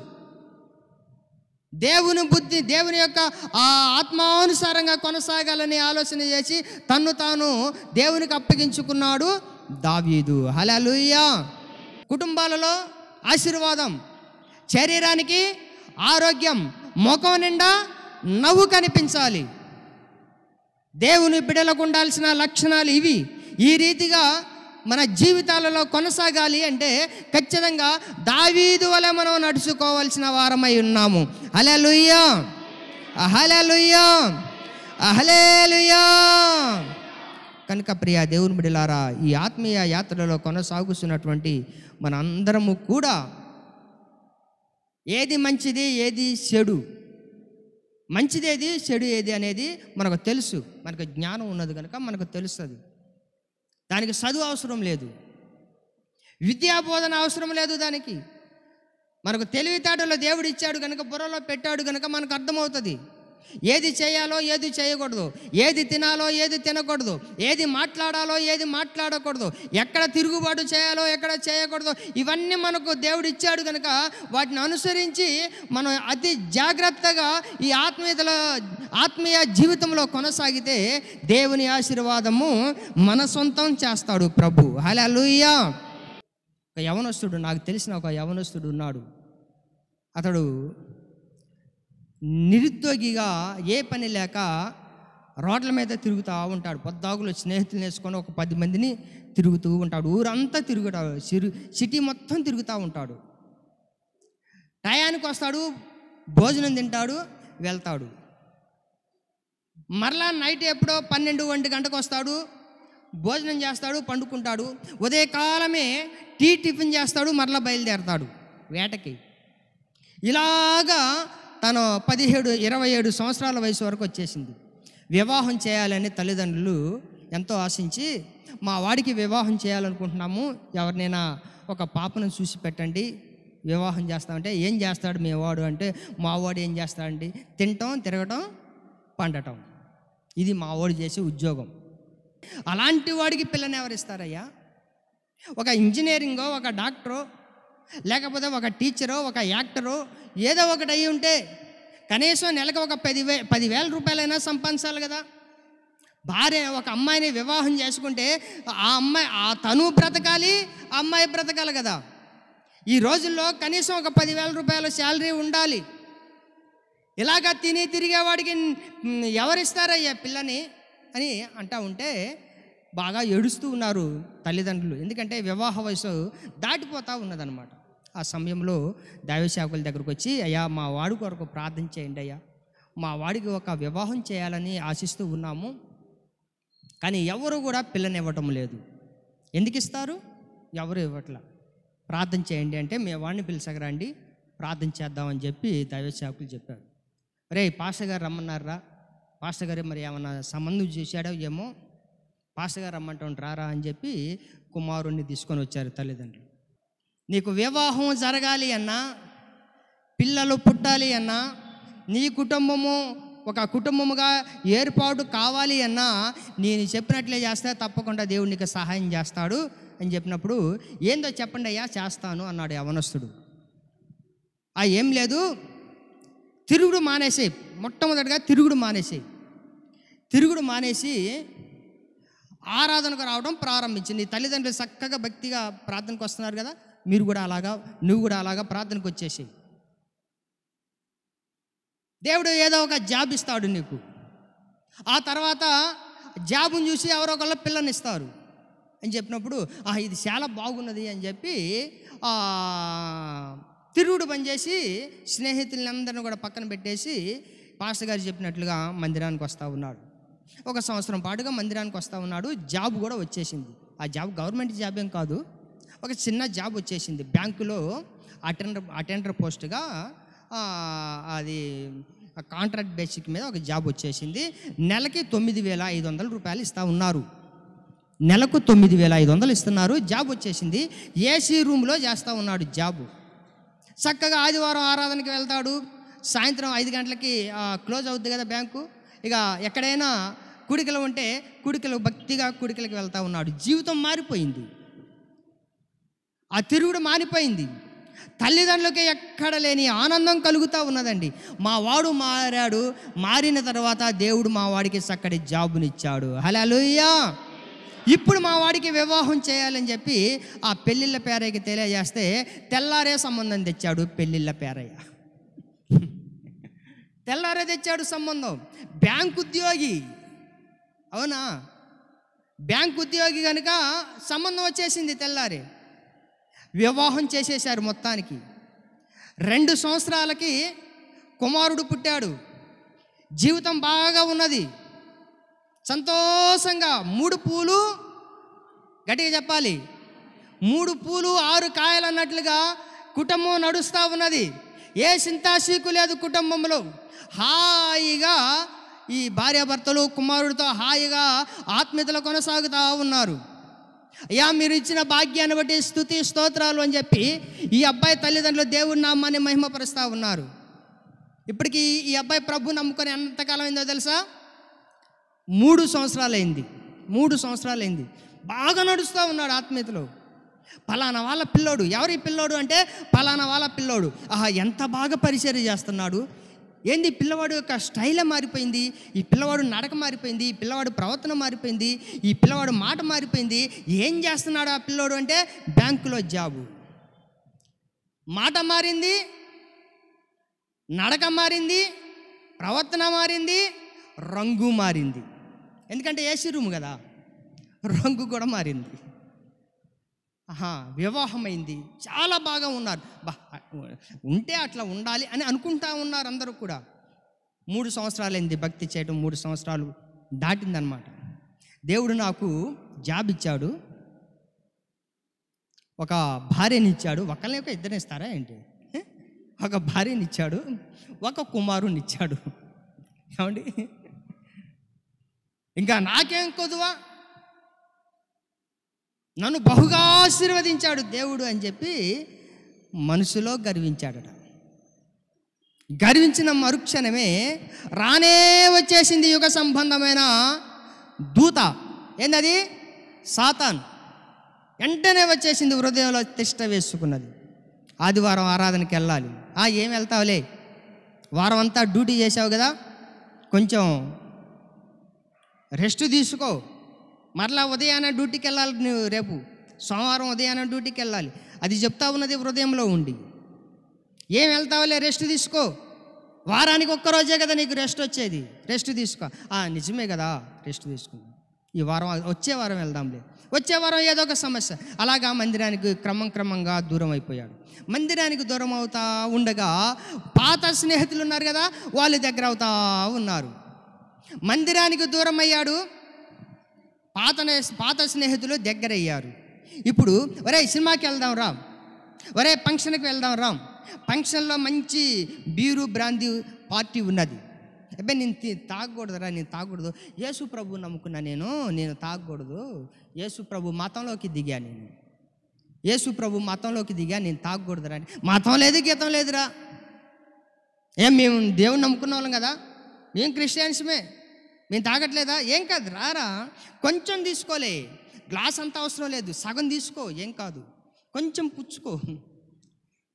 దేవుని బుద్ధి దేవుని యొక్క ఆ ఆత్మానుసారంగా కొనసాగాలని ఆలోచన చేసి తన్ను తాను దేవునికి అప్పగించుకున్నాడు దావీదు హలో కుటుంబాలలో ఆశీర్వాదం శరీరానికి ఆరోగ్యం ముఖం నిండా నవ్వు కనిపించాలి దేవుని బిడలకు ఉండాల్సిన లక్షణాలు ఇవి ఈ రీతిగా మన జీవితాలలో కొనసాగాలి అంటే ఖచ్చితంగా దావీదు వలె మనం నడుచుకోవాల్సిన వారమై ఉన్నాము అలే లుయ్యా అహలే లుయ్యా అహలే లుయ్యా కనుక ప్రియా దేవుని బిడలారా ఈ ఆత్మీయ యాత్రలో కొనసాగుతున్నటువంటి మనందరము కూడా ఏది మంచిది ఏది చెడు మంచిది ఏది చెడు ఏది అనేది మనకు తెలుసు మనకు జ్ఞానం ఉన్నది కనుక మనకు తెలుస్తుంది దానికి చదువు అవసరం లేదు విద్యా బోధన అవసరం లేదు దానికి మనకు తెలివితేటలో దేవుడు ఇచ్చాడు కనుక బుర్రలో పెట్టాడు కనుక మనకు అర్థమవుతుంది ఏది చేయాలో ఏది చేయకూడదు ఏది తినాలో ఏది తినకూడదు ఏది మాట్లాడాలో ఏది మాట్లాడకూడదు ఎక్కడ తిరుగుబాటు చేయాలో ఎక్కడ చేయకూడదు ఇవన్నీ మనకు దేవుడు ఇచ్చాడు కనుక వాటిని అనుసరించి మనం అతి జాగ్రత్తగా ఈ ఆత్మీయతల ఆత్మీయ జీవితంలో కొనసాగితే దేవుని ఆశీర్వాదము మన సొంతం చేస్తాడు ప్రభు హలో లూయా ఒక యవనస్తుడు నాకు తెలిసిన ఒక యవనస్తుడు ఉన్నాడు అతడు నిరుద్యోగిగా ఏ పని లేక రోడ్ల మీద తిరుగుతూ ఉంటాడు పొద్దాగులు స్నేహితులు నేర్చుకొని ఒక పది మందిని తిరుగుతూ ఉంటాడు ఊరంతా తిరుగుతాడు సిరు సిటీ మొత్తం తిరుగుతూ ఉంటాడు టయానికి వస్తాడు భోజనం తింటాడు వెళ్తాడు మరలా నైట్ ఎప్పుడో పన్నెండు ఒంటి గంటకు వస్తాడు భోజనం చేస్తాడు పండుకుంటాడు ఉదయకాలమే టీ టిఫిన్ చేస్తాడు మరలా బయలుదేరతాడు వేటకి ఇలాగా తను పదిహేడు ఇరవై ఏడు సంవత్సరాల వయసు వరకు వచ్చేసింది వివాహం చేయాలని తల్లిదండ్రులు ఎంతో ఆశించి మా వాడికి వివాహం చేయాలనుకుంటున్నాము ఎవరినైనా ఒక పాపను చూసి పెట్టండి వివాహం చేస్తామంటే ఏం చేస్తాడు మీ వాడు అంటే మా వాడు ఏం చేస్తాడండి తినటం తిరగటం పండటం ఇది మా వాడు చేసే ఉద్యోగం అలాంటి వాడికి పిల్లని ఎవరిస్తారయ్యా ఒక ఇంజనీరింగో ఒక డాక్టరో లేకపోతే ఒక టీచరో ఒక యాక్టరో ఏదో ఒకటి అయి ఉంటే కనీసం నెలకు ఒక పదివే పదివేల రూపాయలైనా సంపాదించాలి కదా భార్య ఒక అమ్మాయిని వివాహం చేసుకుంటే ఆ అమ్మాయి ఆ తను బ్రతకాలి ఆ అమ్మాయి బ్రతకాలి కదా ఈ రోజుల్లో కనీసం ఒక పదివేల రూపాయల శాలరీ ఉండాలి ఇలాగ తిని తిరిగేవాడికి ఎవరిస్తారయ్యా పిల్లని అని అంటా ఉంటే బాగా ఏడుస్తూ ఉన్నారు తల్లిదండ్రులు ఎందుకంటే వివాహ వయసు దాటిపోతూ ఉన్నదనమాట ఆ సమయంలో దైవసేవకుల దగ్గరకు వచ్చి అయ్యా మా వాడి కొరకు ప్రార్థన చేయండి అయ్యా మా వాడికి ఒక వివాహం చేయాలని ఆశిస్తూ ఉన్నాము కానీ ఎవరు కూడా పిల్లనివ్వటం లేదు ఎందుకు ఇస్తారు ఎవరు ఇవ్వట్ల ప్రార్థన చేయండి అంటే మీ వాడిని పిలిచగరండి ప్రార్థన చేద్దామని చెప్పి దైవసేవకులు చెప్పారు రే పాస్టర్ గారు రమ్మన్నారా పాస్టర్ గారు మరి ఏమన్నా సంబంధం చూశాడో ఏమో పాస్టర్ రమ్మంటాం రారా అని చెప్పి కుమారుణ్ణి తీసుకొని వచ్చారు తల్లిదండ్రులు నీకు వివాహం జరగాలి అన్నా పిల్లలు పుట్టాలి అన్నా నీ కుటుంబము ఒక కుటుంబముగా ఏర్పాటు కావాలి అన్నా నేను చెప్పినట్లే చేస్తే తప్పకుండా దేవుడు నీకు సహాయం చేస్తాడు అని చెప్పినప్పుడు ఏందో చెప్పండి అయ్యా చేస్తాను అన్నాడు యవనస్తుడు ఆ ఏం లేదు తిరుగుడు మానేసే మొట్టమొదటిగా తిరుగుడు మానేసే తిరుగుడు మానేసి ఆరాధనకు రావడం ప్రారంభించింది తల్లిదండ్రులు చక్కగా భక్తిగా ప్రార్థనకు వస్తున్నారు కదా మీరు కూడా అలాగా నువ్వు కూడా అలాగా ప్రార్థనకు వచ్చేసేయి దేవుడు ఏదో ఒక జాబ్ ఇస్తాడు నీకు ఆ తర్వాత జాబ్ని చూసి ఎవరో ఒకళ్ళు పిల్లని ఇస్తారు అని చెప్పినప్పుడు ఇది చాలా బాగున్నది అని చెప్పి తిరుగుడు పనిచేసి స్నేహితులందరిని కూడా పక్కన పెట్టేసి పాస్టర్ గారు చెప్పినట్లుగా మందిరానికి వస్తూ ఉన్నాడు ఒక సంవత్సరం పాటుగా మందిరానికి వస్తూ ఉన్నాడు జాబ్ కూడా వచ్చేసింది ఆ జాబ్ గవర్నమెంట్ జాబ్ ఏం కాదు ఒక చిన్న జాబ్ వచ్చేసింది బ్యాంకులో అటెండర్ అటెండర్ పోస్ట్గా అది కాంట్రాక్ట్ బేసిక్ మీద ఒక జాబ్ వచ్చేసింది నెలకి తొమ్మిది వేల ఐదు వందల రూపాయలు ఇస్తూ ఉన్నారు నెలకు తొమ్మిది వేల ఐదు వందలు ఇస్తున్నారు జాబ్ వచ్చేసింది ఏసీ రూమ్లో చేస్తూ ఉన్నాడు జాబ్ చక్కగా ఆదివారం ఆరాధనకి వెళ్తాడు సాయంత్రం ఐదు గంటలకి క్లోజ్ అవుద్ది కదా బ్యాంకు ఇక ఎక్కడైనా కుడికలు ఉంటే కుడికలు భక్తిగా కుడికలకు వెళ్తూ ఉన్నాడు జీవితం మారిపోయింది ఆ తిరుగుడు మారిపోయింది తల్లిదండ్రులకి ఎక్కడ లేని ఆనందం కలుగుతూ ఉన్నదండి మా వాడు మారాడు మారిన తర్వాత దేవుడు మా వాడికి చక్కటి జాబునిచ్చాడు హలోయ్యా ఇప్పుడు మా వాడికి వివాహం చేయాలని చెప్పి ఆ పెళ్ళిళ్ళ పేరయ్యకి తెలియజేస్తే తెల్లారే సంబంధం తెచ్చాడు పెళ్ళిళ్ళ పేరయ్య తెల్లారే తెచ్చాడు సంబంధం బ్యాంక్ ఉద్యోగి అవునా బ్యాంక్ ఉద్యోగి కనుక సంబంధం వచ్చేసింది తెల్లారి వివాహం చేసేశారు మొత్తానికి రెండు సంవత్సరాలకి కుమారుడు పుట్టాడు జీవితం బాగా ఉన్నది సంతోషంగా మూడు పూలు గట్టిగా చెప్పాలి మూడు పూలు ఆరు కాయలు అన్నట్లుగా కుటుంబం నడుస్తూ ఉన్నది ఏ చింతాశీకు లేదు కుటుంబంలో హాయిగా ఈ భార్యాభర్తలు కుమారుడితో హాయిగా ఆత్మీయతలు కొనసాగుతూ ఉన్నారు అయ్యా మీరు ఇచ్చిన భాగ్యాన్ని బట్టి స్థుతి స్తోత్రాలు అని చెప్పి ఈ అబ్బాయి తల్లిదండ్రులు దేవుడి నామాన్ని మహిమపరుస్తూ ఉన్నారు ఇప్పటికీ ఈ అబ్బాయి ప్రభు నమ్ముకొని ఎంతకాలం అయిందో తెలుసా మూడు సంవత్సరాలైంది మూడు సంవత్సరాలైంది బాగా నడుస్తూ ఉన్నాడు ఆత్మీయతలు పలానా వాళ్ళ పిల్లోడు ఎవరి పిల్లోడు అంటే పలానా వాళ్ళ పిల్లోడు ఆహా ఎంత బాగా పరిచయం చేస్తున్నాడు ఏంది పిల్లవాడు యొక్క స్టైలే మారిపోయింది ఈ పిల్లవాడు నడక మారిపోయింది ఈ పిల్లవాడు ప్రవర్తన మారిపోయింది ఈ పిల్లవాడు మాట మారిపోయింది ఏం చేస్తున్నాడు ఆ పిల్లోడు అంటే బ్యాంకులో జాబు మాట మారింది నడక మారింది ప్రవర్తన మారింది రంగు మారింది ఎందుకంటే ఏసీ రూమ్ కదా రంగు కూడా మారింది ఆహా వివాహమైంది చాలా బాగా ఉన్నారు బా ఉంటే అట్లా ఉండాలి అని అనుకుంటా ఉన్నారు అందరూ కూడా మూడు సంవత్సరాలైంది భక్తి చేయడం మూడు సంవత్సరాలు దాటిందనమాట దేవుడు నాకు జాబ్ ఇచ్చాడు ఒక భార్యని ఇచ్చాడు ఒకళ్ళని ఒక ఇద్దరిని ఇస్తారా ఏంటి ఒక భార్యని ఇచ్చాడు ఒక కుమారుని ఇచ్చాడు ఏమండి ఇంకా నాకేం కొదువా నన్ను బహుగా ఆశీర్వదించాడు దేవుడు అని చెప్పి మనసులో గర్వించాడట గర్వించిన మరుక్షణమే రానే వచ్చేసింది యుగ సంబంధమైన దూత ఏంటది సాతాన్ వెంటనే వచ్చేసింది హృదయంలో తిష్ట వేసుకున్నది ఆదివారం ఆరాధనకి వెళ్ళాలి ఆ ఏం వెళ్తావులే వారం అంతా డ్యూటీ చేసావు కదా కొంచెం రెస్ట్ తీసుకో మరలా ఉదయాన్నే డ్యూటీకి వెళ్ళాలి నువ్వు రేపు సోమవారం ఉదయాన్నే డ్యూటీకి వెళ్ళాలి అది చెప్తా ఉన్నది హృదయంలో ఉండి ఏం వెళ్తావులే రెస్ట్ తీసుకో వారానికి ఒక్కరోజే కదా నీకు రెస్ట్ వచ్చేది రెస్ట్ తీసుకో ఆ నిజమే కదా రెస్ట్ తీసుకుందాం ఈ వారం వచ్చే వారం వెళ్దాంలే వచ్చే వారం ఏదో ఒక సమస్య అలాగా మందిరానికి క్రమం క్రమంగా దూరం అయిపోయాడు మందిరానికి దూరం అవుతా ఉండగా పాత స్నేహితులు ఉన్నారు కదా వాళ్ళ దగ్గర అవుతా ఉన్నారు మందిరానికి దూరం అయ్యాడు పాత పాత స్నేహితులు దగ్గర అయ్యారు ఇప్పుడు ఒరే సినిమాకి వెళ్దాం రా ఒరే ఫంక్షన్కి వెళ్దాం రా ఫంక్షన్లో మంచి బీరు బ్రాందీ పార్టీ ఉన్నది అబ్బాయి నేను తాగకూడదురా నేను తాగకూడదు యేసు ప్రభు నమ్ముకున్నా నేను నేను తాగకూడదు యేసు ప్రభు మతంలోకి దిగా నేను యేసు ప్రభు మతంలోకి దిగా నేను తాగకూడదురా మతం లేదు గీతం లేదురా ఏం మేము దేవుని నమ్ముకున్న వాళ్ళం కదా మేము క్రిస్టియన్స్మే మేము తాగట్లేదా ఏం కాదు రారా కొంచెం తీసుకోలే గ్లాస్ అంతా అవసరం లేదు సగం తీసుకో ఏం కాదు కొంచెం పుచ్చుకో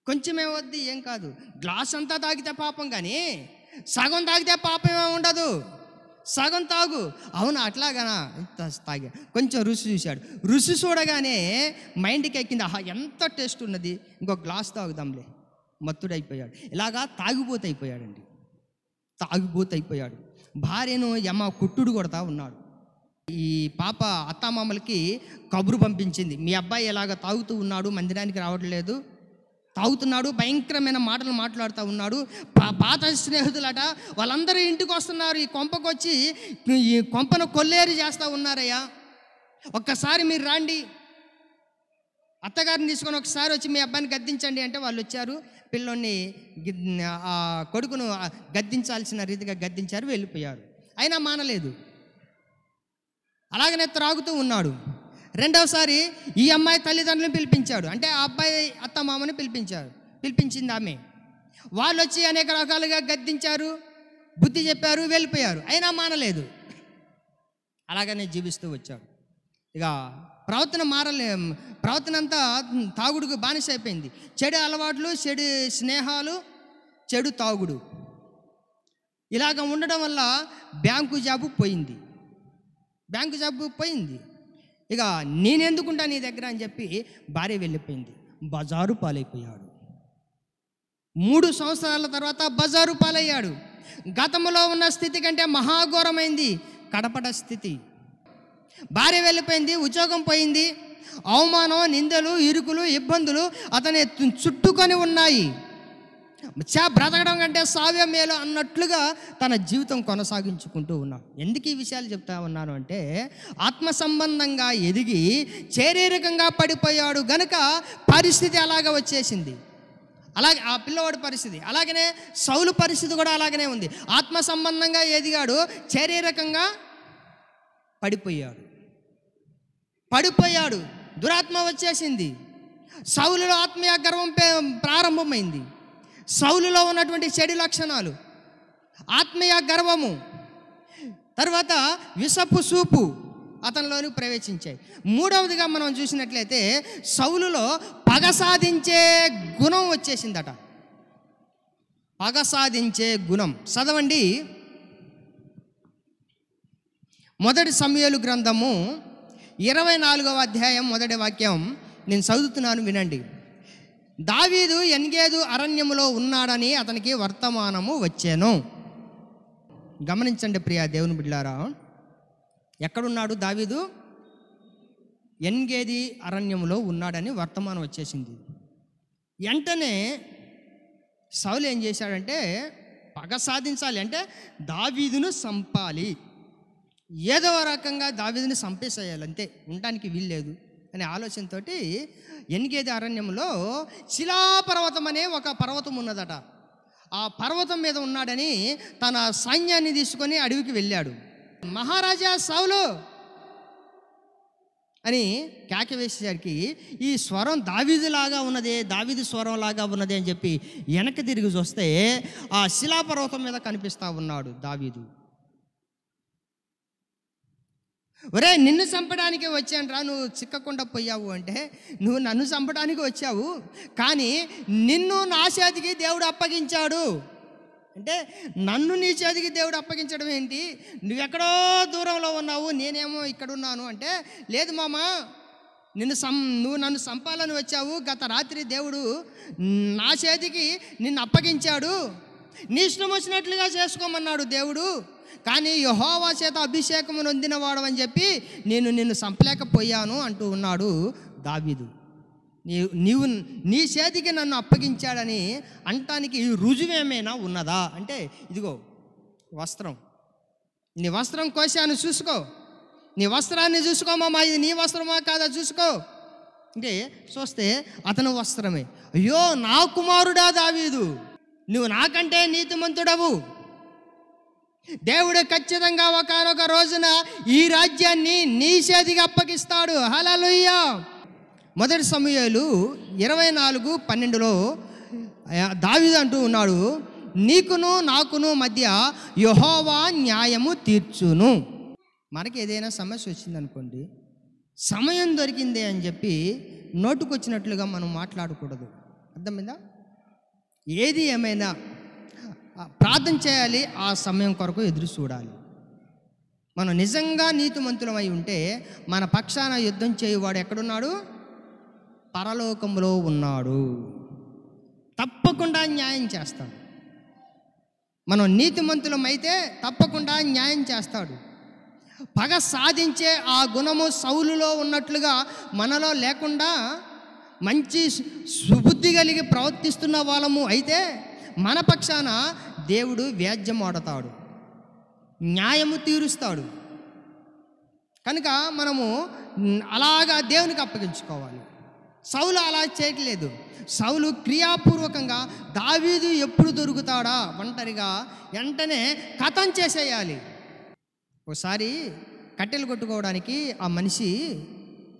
కొంచెమే వద్దు ఏం కాదు గ్లాస్ అంతా తాగితే పాపం కానీ సగం తాగితే పాపం ఉండదు సగం తాగు అవును అట్లాగనా తాగా కొంచెం రుచి చూశాడు రుచి చూడగానే మైండ్కి ఎక్కింది ఆహా ఎంత టేస్ట్ ఉన్నది ఇంకో గ్లాస్ తాగుదాంలే మత్తుడైపోయాడు ఇలాగా తాగిపోతూ అయిపోయాడండి భార్యను యమ్మ కుట్టుడు కొడతా ఉన్నాడు ఈ పాప అత్తామామలకి కబురు పంపించింది మీ అబ్బాయి ఎలాగ తాగుతూ ఉన్నాడు మందిరానికి రావట్లేదు తాగుతున్నాడు భయంకరమైన మాటలు మాట్లాడుతూ ఉన్నాడు పాత స్నేహితులట వాళ్ళందరూ ఇంటికి వస్తున్నారు ఈ కొంపకొచ్చి ఈ కొంపను కొల్లేరు చేస్తూ ఉన్నారయ్యా ఒక్కసారి మీరు రాండి అత్తగారిని తీసుకొని ఒకసారి వచ్చి మీ అబ్బాయిని గద్దించండి అంటే వాళ్ళు వచ్చారు పిల్లోని కొడుకును గద్దించాల్సిన రీతిగా గద్దించారు వెళ్ళిపోయారు అయినా మానలేదు అలాగనే త్రాగుతూ ఉన్నాడు రెండవసారి ఈ అమ్మాయి తల్లిదండ్రులను పిలిపించాడు అంటే ఆ అబ్బాయి అత్తమామని పిలిపించాడు పిలిపించింది ఆమె వాళ్ళు వచ్చి అనేక రకాలుగా గద్దించారు బుద్ధి చెప్పారు వెళ్ళిపోయారు అయినా మానలేదు అలాగనే జీవిస్తూ వచ్చాడు ఇక ప్రవర్తన మారలే ప్రవర్తన అంతా తాగుడుకు బానిస అయిపోయింది చెడు అలవాట్లు చెడు స్నేహాలు చెడు తాగుడు ఇలాగ ఉండడం వల్ల బ్యాంకు జాబు పోయింది బ్యాంకు జాబ్ పోయింది ఇక నేనెందుకుంటా నీ దగ్గర అని చెప్పి భార్య వెళ్ళిపోయింది బజారు పాలైపోయాడు మూడు సంవత్సరాల తర్వాత బజారు పాలయ్యాడు గతంలో ఉన్న స్థితి కంటే మహాఘోరమైంది కడపట స్థితి భార్య వెళ్ళిపోయింది ఉద్యోగం పోయింది అవమానం నిందలు ఇరుకులు ఇబ్బందులు అతని చుట్టుకొని ఉన్నాయి చా బ్రతకడం కంటే సావ్యం మేలు అన్నట్లుగా తన జీవితం కొనసాగించుకుంటూ ఉన్నాం ఎందుకు ఈ విషయాలు చెప్తా ఉన్నాను అంటే ఆత్మ సంబంధంగా ఎదిగి శారీరకంగా పడిపోయాడు గనుక పరిస్థితి అలాగ వచ్చేసింది అలాగే ఆ పిల్లవాడి పరిస్థితి అలాగనే సౌలు పరిస్థితి కూడా అలాగనే ఉంది ఆత్మ సంబంధంగా ఎదిగాడు శారీరకంగా పడిపోయాడు పడిపోయాడు దురాత్మ వచ్చేసింది సౌలులో ఆత్మీయ గర్వం ప్రారంభమైంది సౌలులో ఉన్నటువంటి చెడు లక్షణాలు ఆత్మీయ గర్వము తర్వాత విషపు సూపు అతనిలోని ప్రవేశించాయి మూడవదిగా మనం చూసినట్లయితే సౌలులో పగ సాధించే గుణం వచ్చేసిందట పగ సాధించే గుణం చదవండి మొదటి సమయలు గ్రంథము ఇరవై నాలుగవ అధ్యాయం మొదటి వాక్యం నేను చదువుతున్నాను వినండి దావీదు ఎన్గేదు అరణ్యములో ఉన్నాడని అతనికి వర్తమానము వచ్చాను గమనించండి ప్రియా దేవుని బిడ్డారా ఎక్కడున్నాడు దావీదు ఎన్గేది అరణ్యంలో ఉన్నాడని వర్తమానం వచ్చేసింది వెంటనే సౌలు ఏం చేశాడంటే పగ సాధించాలి అంటే దావీదును సంపాలి ఏదో రకంగా దావీదిని సంపేసేయాలి అంతే ఉండడానికి వీల్లేదు అనే ఆలోచనతో ఎన్గేది అరణ్యంలో శిలాపర్వతం అనే ఒక పర్వతం ఉన్నదట ఆ పర్వతం మీద ఉన్నాడని తన సైన్యాన్ని తీసుకొని అడవికి వెళ్ళాడు మహారాజా సౌలు అని కేక వేసేసరికి ఈ స్వరం దావీదులాగా ఉన్నదే స్వరం స్వరంలాగా ఉన్నదే అని చెప్పి వెనక్కి తిరిగి చూస్తే ఆ శిలాపర్వతం మీద కనిపిస్తూ ఉన్నాడు దావీదు ఒరే నిన్ను చంపడానికి వచ్చాను రా నువ్వు చిక్కకుండా పోయావు అంటే నువ్వు నన్ను చంపడానికి వచ్చావు కానీ నిన్ను నా చేతికి దేవుడు అప్పగించాడు అంటే నన్ను నీ చేతికి దేవుడు అప్పగించడం ఏంటి నువ్వు ఎక్కడో దూరంలో ఉన్నావు నేనేమో ఇక్కడ ఉన్నాను అంటే లేదు మామ నిన్ను సం నువ్వు నన్ను సంపాలని వచ్చావు గత రాత్రి దేవుడు నా చేతికి నిన్ను అప్పగించాడు నీ ఇష్టం వచ్చినట్లుగా చేసుకోమన్నాడు దేవుడు కానీ యహోవా చేత అభిషేకము నొందినవాడు అని చెప్పి నేను నిన్ను చంపలేకపోయాను అంటూ ఉన్నాడు దావీదు నీ నీవు నీ చేతికి నన్ను అప్పగించాడని అంటానికి రుజువేమైనా ఉన్నదా అంటే ఇదిగో వస్త్రం నీ వస్త్రం కోసాను చూసుకో నీ వస్త్రాన్ని చూసుకోమమ్మా ఇది నీ వస్త్రమా కాదా చూసుకో అంటే చూస్తే అతను వస్త్రమే అయ్యో నా కుమారుడా దావీదు నువ్వు నాకంటే నీతిమంతుడవు దేవుడు ఖచ్చితంగా ఒకనొక రోజున ఈ రాజ్యాన్ని నీ అప్పగిస్తాడు హలలుయ్యా మొదటి సమయాలు ఇరవై నాలుగు పన్నెండులో దావిదు అంటూ ఉన్నాడు నీకును నాకును మధ్య యహోవా న్యాయము తీర్చును మనకి ఏదైనా సమస్య వచ్చిందనుకోండి సమయం దొరికిందే అని చెప్పి నోటుకొచ్చినట్లుగా మనం మాట్లాడకూడదు అర్థమైందా ఏది ఏమైనా ప్రార్థన చేయాలి ఆ సమయం కొరకు ఎదురు చూడాలి మనం నిజంగా నీతిమంతులమై ఉంటే మన పక్షాన యుద్ధం చేయువాడు ఎక్కడున్నాడు పరలోకంలో ఉన్నాడు తప్పకుండా న్యాయం చేస్తాడు మనం నీతిమంతులమైతే తప్పకుండా న్యాయం చేస్తాడు పగ సాధించే ఆ గుణము సౌలులో ఉన్నట్లుగా మనలో లేకుండా మంచి సుబుద్ధి కలిగి ప్రవర్తిస్తున్న వాళ్ళము అయితే మన పక్షాన దేవుడు వ్యాజ్యం ఆడతాడు న్యాయము తీరుస్తాడు కనుక మనము అలాగా దేవునికి అప్పగించుకోవాలి సౌలు అలా చేయట్లేదు సౌలు క్రియాపూర్వకంగా దావీదు ఎప్పుడు దొరుకుతాడా ఒంటరిగా వెంటనే కథం చేసేయాలి ఒకసారి కట్టెలు కొట్టుకోవడానికి ఆ మనిషి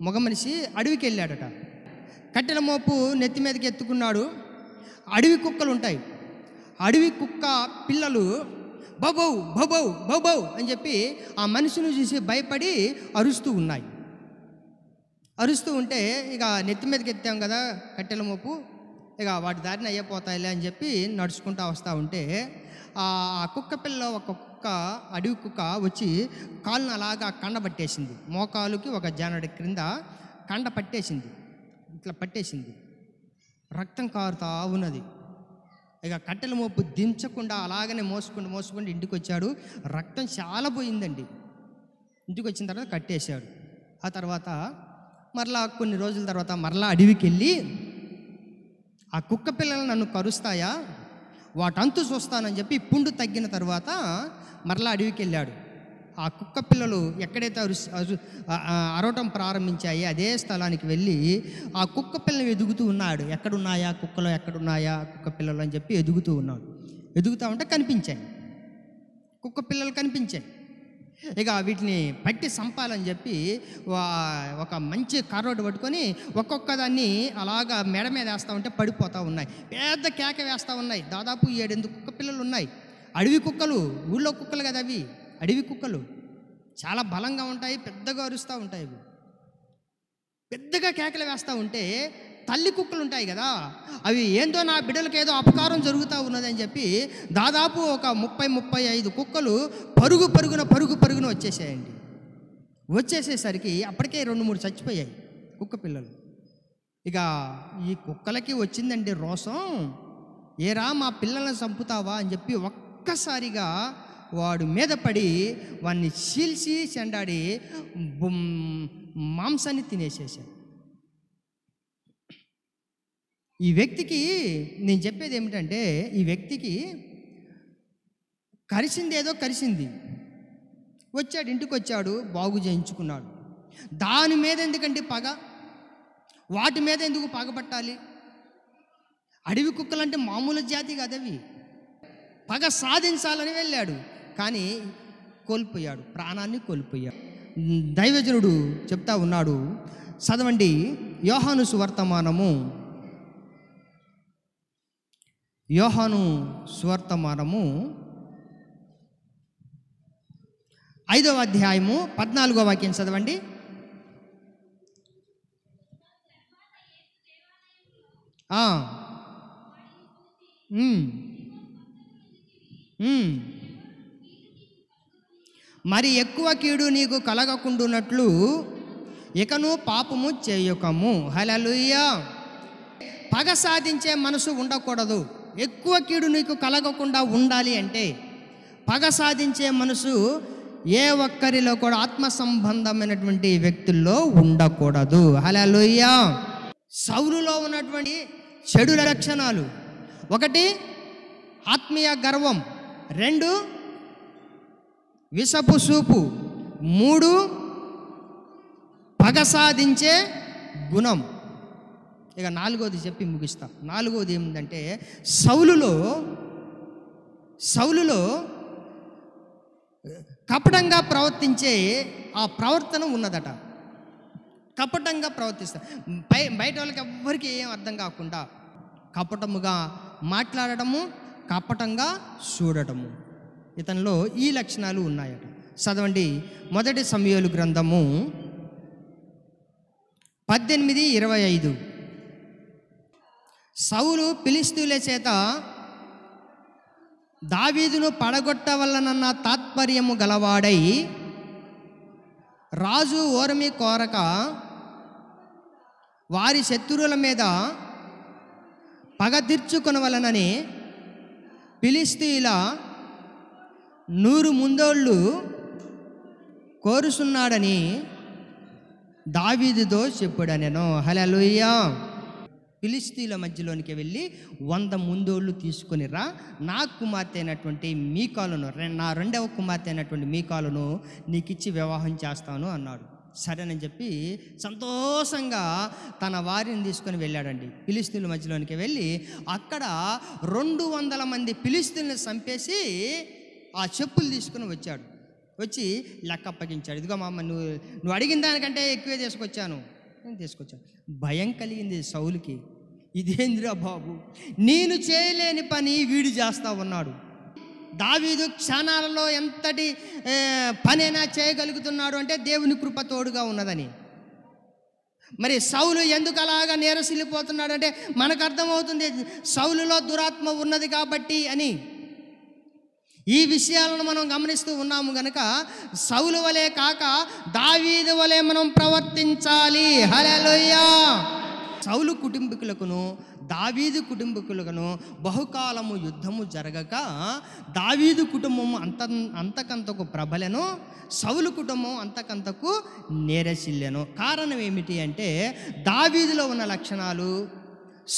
మగ మనిషి అడవికి వెళ్ళాడట కట్టెల మోపు నెత్తి మీదకి ఎత్తుకున్నాడు అడవి కుక్కలు ఉంటాయి అడవి కుక్క పిల్లలు బబౌ బబౌ బబౌ అని చెప్పి ఆ మనిషిని చూసి భయపడి అరుస్తూ ఉన్నాయి అరుస్తూ ఉంటే ఇక నెత్తి మీదకి ఎత్తాం కదా కట్టెల మోపు ఇక వాటి దారిని అయ్యపోతాయిలే అని చెప్పి నడుచుకుంటూ వస్తూ ఉంటే ఆ కుక్క పిల్ల ఒక కుక్క అడవి కుక్క వచ్చి కాళ్ళను అలాగా కండ పట్టేసింది మోకాలుకి ఒక జానడి క్రింద కండ పట్టేసింది ఇట్లా పట్టేసింది రక్తం కారుతా ఉన్నది ఇక కట్టెల మోపు దించకుండా అలాగనే మోసుకుంటూ మోసుకుంటూ ఇంటికి వచ్చాడు రక్తం చాలా పోయిందండి ఇంటికి వచ్చిన తర్వాత కట్టేశాడు ఆ తర్వాత మరలా కొన్ని రోజుల తర్వాత మరలా అడవికి వెళ్ళి ఆ కుక్క పిల్లలు నన్ను కరుస్తాయా వాటంతు చూస్తానని చెప్పి పుండు తగ్గిన తర్వాత మరలా అడవికి వెళ్ళాడు ఆ కుక్క పిల్లలు ఎక్కడైతే అరు అరవటం ప్రారంభించాయి అదే స్థలానికి వెళ్ళి ఆ కుక్క పిల్లలు ఎదుగుతూ ఉన్నాడు ఎక్కడున్నాయా కుక్కలు ఎక్కడున్నాయా కుక్క పిల్లలు అని చెప్పి ఎదుగుతూ ఉన్నాడు ఎదుగుతూ ఉంటే కనిపించాయి కుక్క పిల్లలు కనిపించాయి ఇక వీటిని పట్టి సంపాలని చెప్పి ఒక మంచి కర్రోడ్డు పట్టుకొని ఒక్కొక్క దాన్ని అలాగా మెడ మీద వేస్తూ ఉంటే పడిపోతూ ఉన్నాయి పెద్ద కేక వేస్తూ ఉన్నాయి దాదాపు ఏడెనిమిది కుక్క పిల్లలు ఉన్నాయి అడవి కుక్కలు ఊళ్ళో కుక్కలు కదా అవి అడవి కుక్కలు చాలా బలంగా ఉంటాయి పెద్దగా అరుస్తూ ఉంటాయి అవి పెద్దగా కేకలు వేస్తూ ఉంటే తల్లి కుక్కలు ఉంటాయి కదా అవి ఏందో నా బిడ్డలకి ఏదో అపకారం జరుగుతూ ఉన్నదని చెప్పి దాదాపు ఒక ముప్పై ముప్పై ఐదు కుక్కలు పరుగు పరుగున పరుగు పరుగున వచ్చేసాయండి వచ్చేసేసరికి అప్పటికే రెండు మూడు చచ్చిపోయాయి కుక్క పిల్లలు ఇక ఈ కుక్కలకి వచ్చిందండి రోసం ఏరా మా పిల్లల్ని చంపుతావా అని చెప్పి ఒక్కసారిగా వాడు మీద పడి వాడిని చీల్చి చెండాడి మాంసాన్ని తినేసేసాడు ఈ వ్యక్తికి నేను చెప్పేది ఏమిటంటే ఈ వ్యక్తికి కరిసింది ఏదో కరిసింది వచ్చాడు ఇంటికి వచ్చాడు బాగు చేయించుకున్నాడు దాని మీద ఎందుకంటే పగ వాటి మీద ఎందుకు పగపట్టాలి అడవి కుక్కలంటే మామూలు జాతి కదవి పగ సాధించాలని వెళ్ళాడు కానీ కోల్పోయాడు ప్రాణాన్ని కోల్పోయాడు దైవజనుడు చెప్తా ఉన్నాడు చదవండి యోహాను సువర్తమానము యోహాను సువర్తమానము ఐదవ అధ్యాయము పద్నాలుగో వాక్యం చదవండి ఆ మరి ఎక్కువ కీడు నీకు కలగకుండునట్లు ఇకను పాపము చేయకము హలలుయ్యా పగ సాధించే మనసు ఉండకూడదు ఎక్కువ కీడు నీకు కలగకుండా ఉండాలి అంటే పగ సాధించే మనసు ఏ ఒక్కరిలో కూడా ఆత్మ సంబంధమైనటువంటి వ్యక్తుల్లో ఉండకూడదు హలలుయ్యా సౌరులో ఉన్నటువంటి చెడు లక్షణాలు ఒకటి ఆత్మీయ గర్వం రెండు విషపు సూపు మూడు పగ సాధించే గుణం ఇక నాలుగోది చెప్పి ముగిస్తా నాలుగోది ఏమిటంటే సౌలులో సౌలులో కపటంగా ప్రవర్తించే ఆ ప్రవర్తన ఉన్నదట కపటంగా ప్రవర్తిస్తా బయ బయట వాళ్ళకి ఎవ్వరికి ఏం అర్థం కాకుండా కపటముగా మాట్లాడటము కపటంగా చూడటము ఇతనిలో ఈ లక్షణాలు ఉన్నాయట చదవండి మొదటి సమయలు గ్రంథము పద్దెనిమిది ఇరవై ఐదు సౌలు పిలిస్తూలే చేత దావీదును పడగొట్టవలనన్న తాత్పర్యము గలవాడై రాజు ఓరమి కోరక వారి శత్రువుల మీద పగ పిలిస్తూ పిలిస్తీలా నూరు ముందోళ్ళు కోరుస్తున్నాడని దావీదితో చెప్పాడు నేను హలోయ్యా ఫిలిస్తీన్ల మధ్యలోనికి వెళ్ళి వంద ముందోళ్ళు తీసుకుని రా నా కుమార్తె అయినటువంటి మీ కాలును నా రెండవ కుమార్తె అయినటువంటి మీ కాలును ఇచ్చి వివాహం చేస్తాను అన్నాడు సరేనని చెప్పి సంతోషంగా తన వారిని తీసుకొని వెళ్ళాడండి పిలిస్తీన్ల మధ్యలోనికి వెళ్ళి అక్కడ రెండు వందల మంది పిలిస్తీన్లు చంపేసి ఆ చెప్పులు తీసుకుని వచ్చాడు వచ్చి లెక్క అప్పగించాడు ఇదిగో మా అమ్మ నువ్వు నువ్వు అడిగిన దానికంటే ఎక్కువే తీసుకొచ్చాను నేను తీసుకొచ్చాను భయం కలిగింది సౌలుకి ఇదేందిరా బాబు నేను చేయలేని పని వీడు చేస్తా ఉన్నాడు దావీదు క్షణాలలో ఎంతటి పనైనా చేయగలుగుతున్నాడు అంటే దేవుని కృప తోడుగా ఉన్నదని మరి సౌలు ఎందుకు అలాగా నీరసిల్లిపోతున్నాడు అంటే మనకు అర్థమవుతుంది సౌలులో దురాత్మ ఉన్నది కాబట్టి అని ఈ విషయాలను మనం గమనిస్తూ ఉన్నాము గనక సౌలు వలె కాక దావీదు వలె మనం ప్రవర్తించాలి హలలోయ్యా సౌలు కుటుంబీకులకును దావీదు కుటుంబీకులకును బహుకాలము యుద్ధము జరగక దావీదు కుటుంబం అంత అంతకంతకు ప్రబలను సౌలు కుటుంబం అంతకంతకు నేరసిల్లెను కారణం ఏమిటి అంటే దావీదులో ఉన్న లక్షణాలు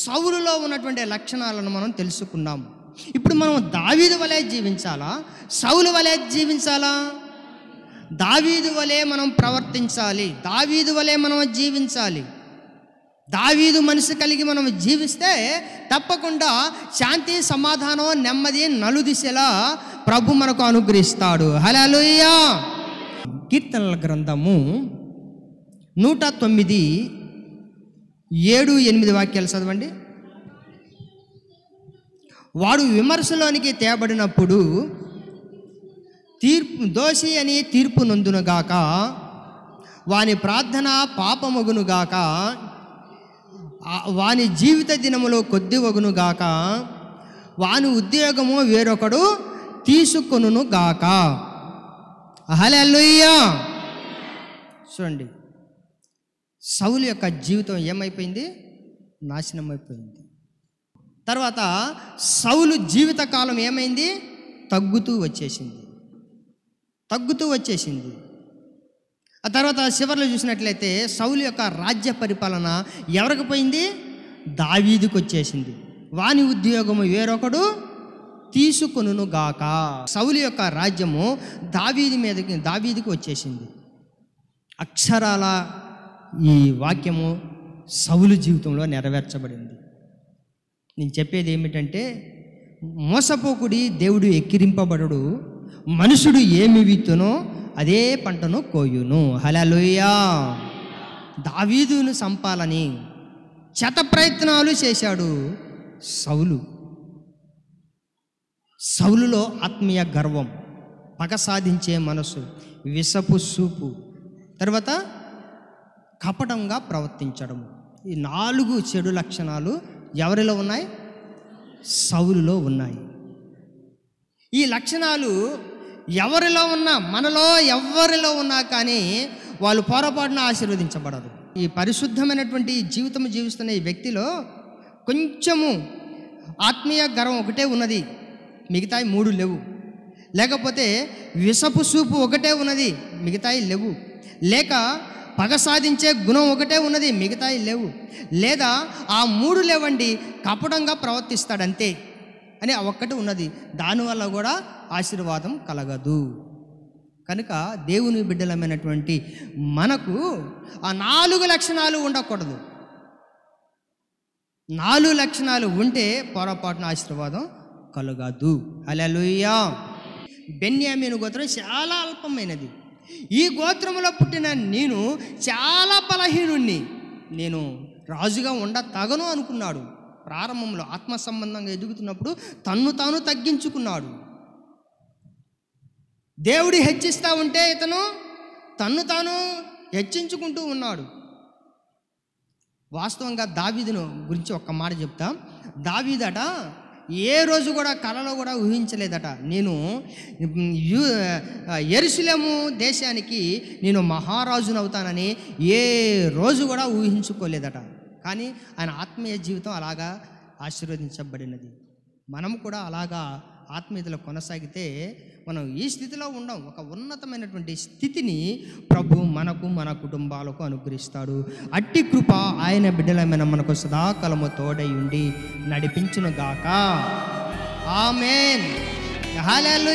సౌలులో ఉన్నటువంటి లక్షణాలను మనం తెలుసుకున్నాము ఇప్పుడు మనం దావీదు వలె జీవించాలా సౌలు వలె జీవించాలా దావీదు వలె మనం ప్రవర్తించాలి దావీదు వలె మనం జీవించాలి దావీదు మనసు కలిగి మనం జీవిస్తే తప్పకుండా శాంతి సమాధానం నెమ్మది నలుదిశలా ప్రభు మనకు అనుగ్రహిస్తాడు హలోయ్యా కీర్తనల గ్రంథము నూట తొమ్మిది ఏడు ఎనిమిది వాక్యాలు చదవండి వాడు విమర్శలోనికి తేబడినప్పుడు తీర్పు దోషి అని తీర్పు నందునుగాక వాని ప్రార్థన పాపమగునుగాక వాని జీవిత దినములో కొద్ది వగునుగాక వాని ఉద్యోగము వేరొకడు తీసుకొనుగాక అహలెల్లుయ్యా చూడండి సౌలు యొక్క జీవితం ఏమైపోయింది నాశనం అయిపోయింది తర్వాత సౌలు జీవితకాలం ఏమైంది తగ్గుతూ వచ్చేసింది తగ్గుతూ వచ్చేసింది ఆ తర్వాత చివరిలో చూసినట్లయితే సౌలు యొక్క రాజ్య పరిపాలన ఎవరికి పోయింది దావీదికి వచ్చేసింది వాణి ఉద్యోగము వేరొకడు తీసుకొనును గాక సౌలు యొక్క రాజ్యము దావీది మీదకి దావీదికి వచ్చేసింది అక్షరాల ఈ వాక్యము సౌలు జీవితంలో నెరవేర్చబడింది నేను చెప్పేది ఏమిటంటే మోసపోకుడి దేవుడు ఎక్కిరింపబడడు మనుషుడు ఏమి విత్తునో అదే పంటను కోయును హలలుయా దావీదును సంపాలని చెత ప్రయత్నాలు చేశాడు సౌలు సౌలులో ఆత్మీయ గర్వం పగ సాధించే మనసు విసపు సూపు తర్వాత కపటంగా ప్రవర్తించడం ఈ నాలుగు చెడు లక్షణాలు ఎవరిలో ఉన్నాయి సౌలులో ఉన్నాయి ఈ లక్షణాలు ఎవరిలో ఉన్నా మనలో ఎవరిలో ఉన్నా కానీ వాళ్ళు పొరపాటున ఆశీర్వదించబడరు ఈ పరిశుద్ధమైనటువంటి జీవితం జీవిస్తున్న ఈ వ్యక్తిలో కొంచెము ఆత్మీయ గర్వం ఒకటే ఉన్నది మిగతాయి మూడు లేవు లేకపోతే విషపు సూపు ఒకటే ఉన్నది మిగతాయి లేవు లేక పగ సాధించే గుణం ఒకటే ఉన్నది మిగతాయి లేవు లేదా ఆ మూడు లేవండి కపటంగా ప్రవర్తిస్తాడంతే అని ఒక్కటి ఉన్నది దానివల్ల కూడా ఆశీర్వాదం కలగదు కనుక దేవుని బిడ్డలమైనటువంటి మనకు ఆ నాలుగు లక్షణాలు ఉండకూడదు నాలుగు లక్షణాలు ఉంటే పొరపాటున ఆశీర్వాదం కలగదు అలలుయ్యా బెన్యామీను గోత్రం చాలా అల్పమైనది ఈ గోత్రములో పుట్టిన నేను చాలా బలహీనుణ్ణి నేను రాజుగా ఉండ తగను అనుకున్నాడు ప్రారంభంలో ఆత్మ సంబంధంగా ఎదుగుతున్నప్పుడు తన్ను తాను తగ్గించుకున్నాడు దేవుడి హెచ్చిస్తూ ఉంటే ఇతను తన్ను తాను హెచ్చించుకుంటూ ఉన్నాడు వాస్తవంగా దావీదును గురించి ఒక్క మాట చెప్తా దావీదట ఏ రోజు కూడా కళలో కూడా ఊహించలేదట నేను ఎరుసలేము దేశానికి నేను అవుతానని ఏ రోజు కూడా ఊహించుకోలేదట కానీ ఆయన ఆత్మీయ జీవితం అలాగా ఆశీర్వదించబడినది మనం కూడా అలాగా ఆత్మీయతలో కొనసాగితే మనం ఈ స్థితిలో ఉండం ఒక ఉన్నతమైనటువంటి స్థితిని ప్రభు మనకు మన కుటుంబాలకు అనుగ్రహిస్తాడు అట్టి కృప ఆయన బిడ్డలమైన మనకు సదాకాలము తోడై ఉండి గాక ఆమెన్ హలో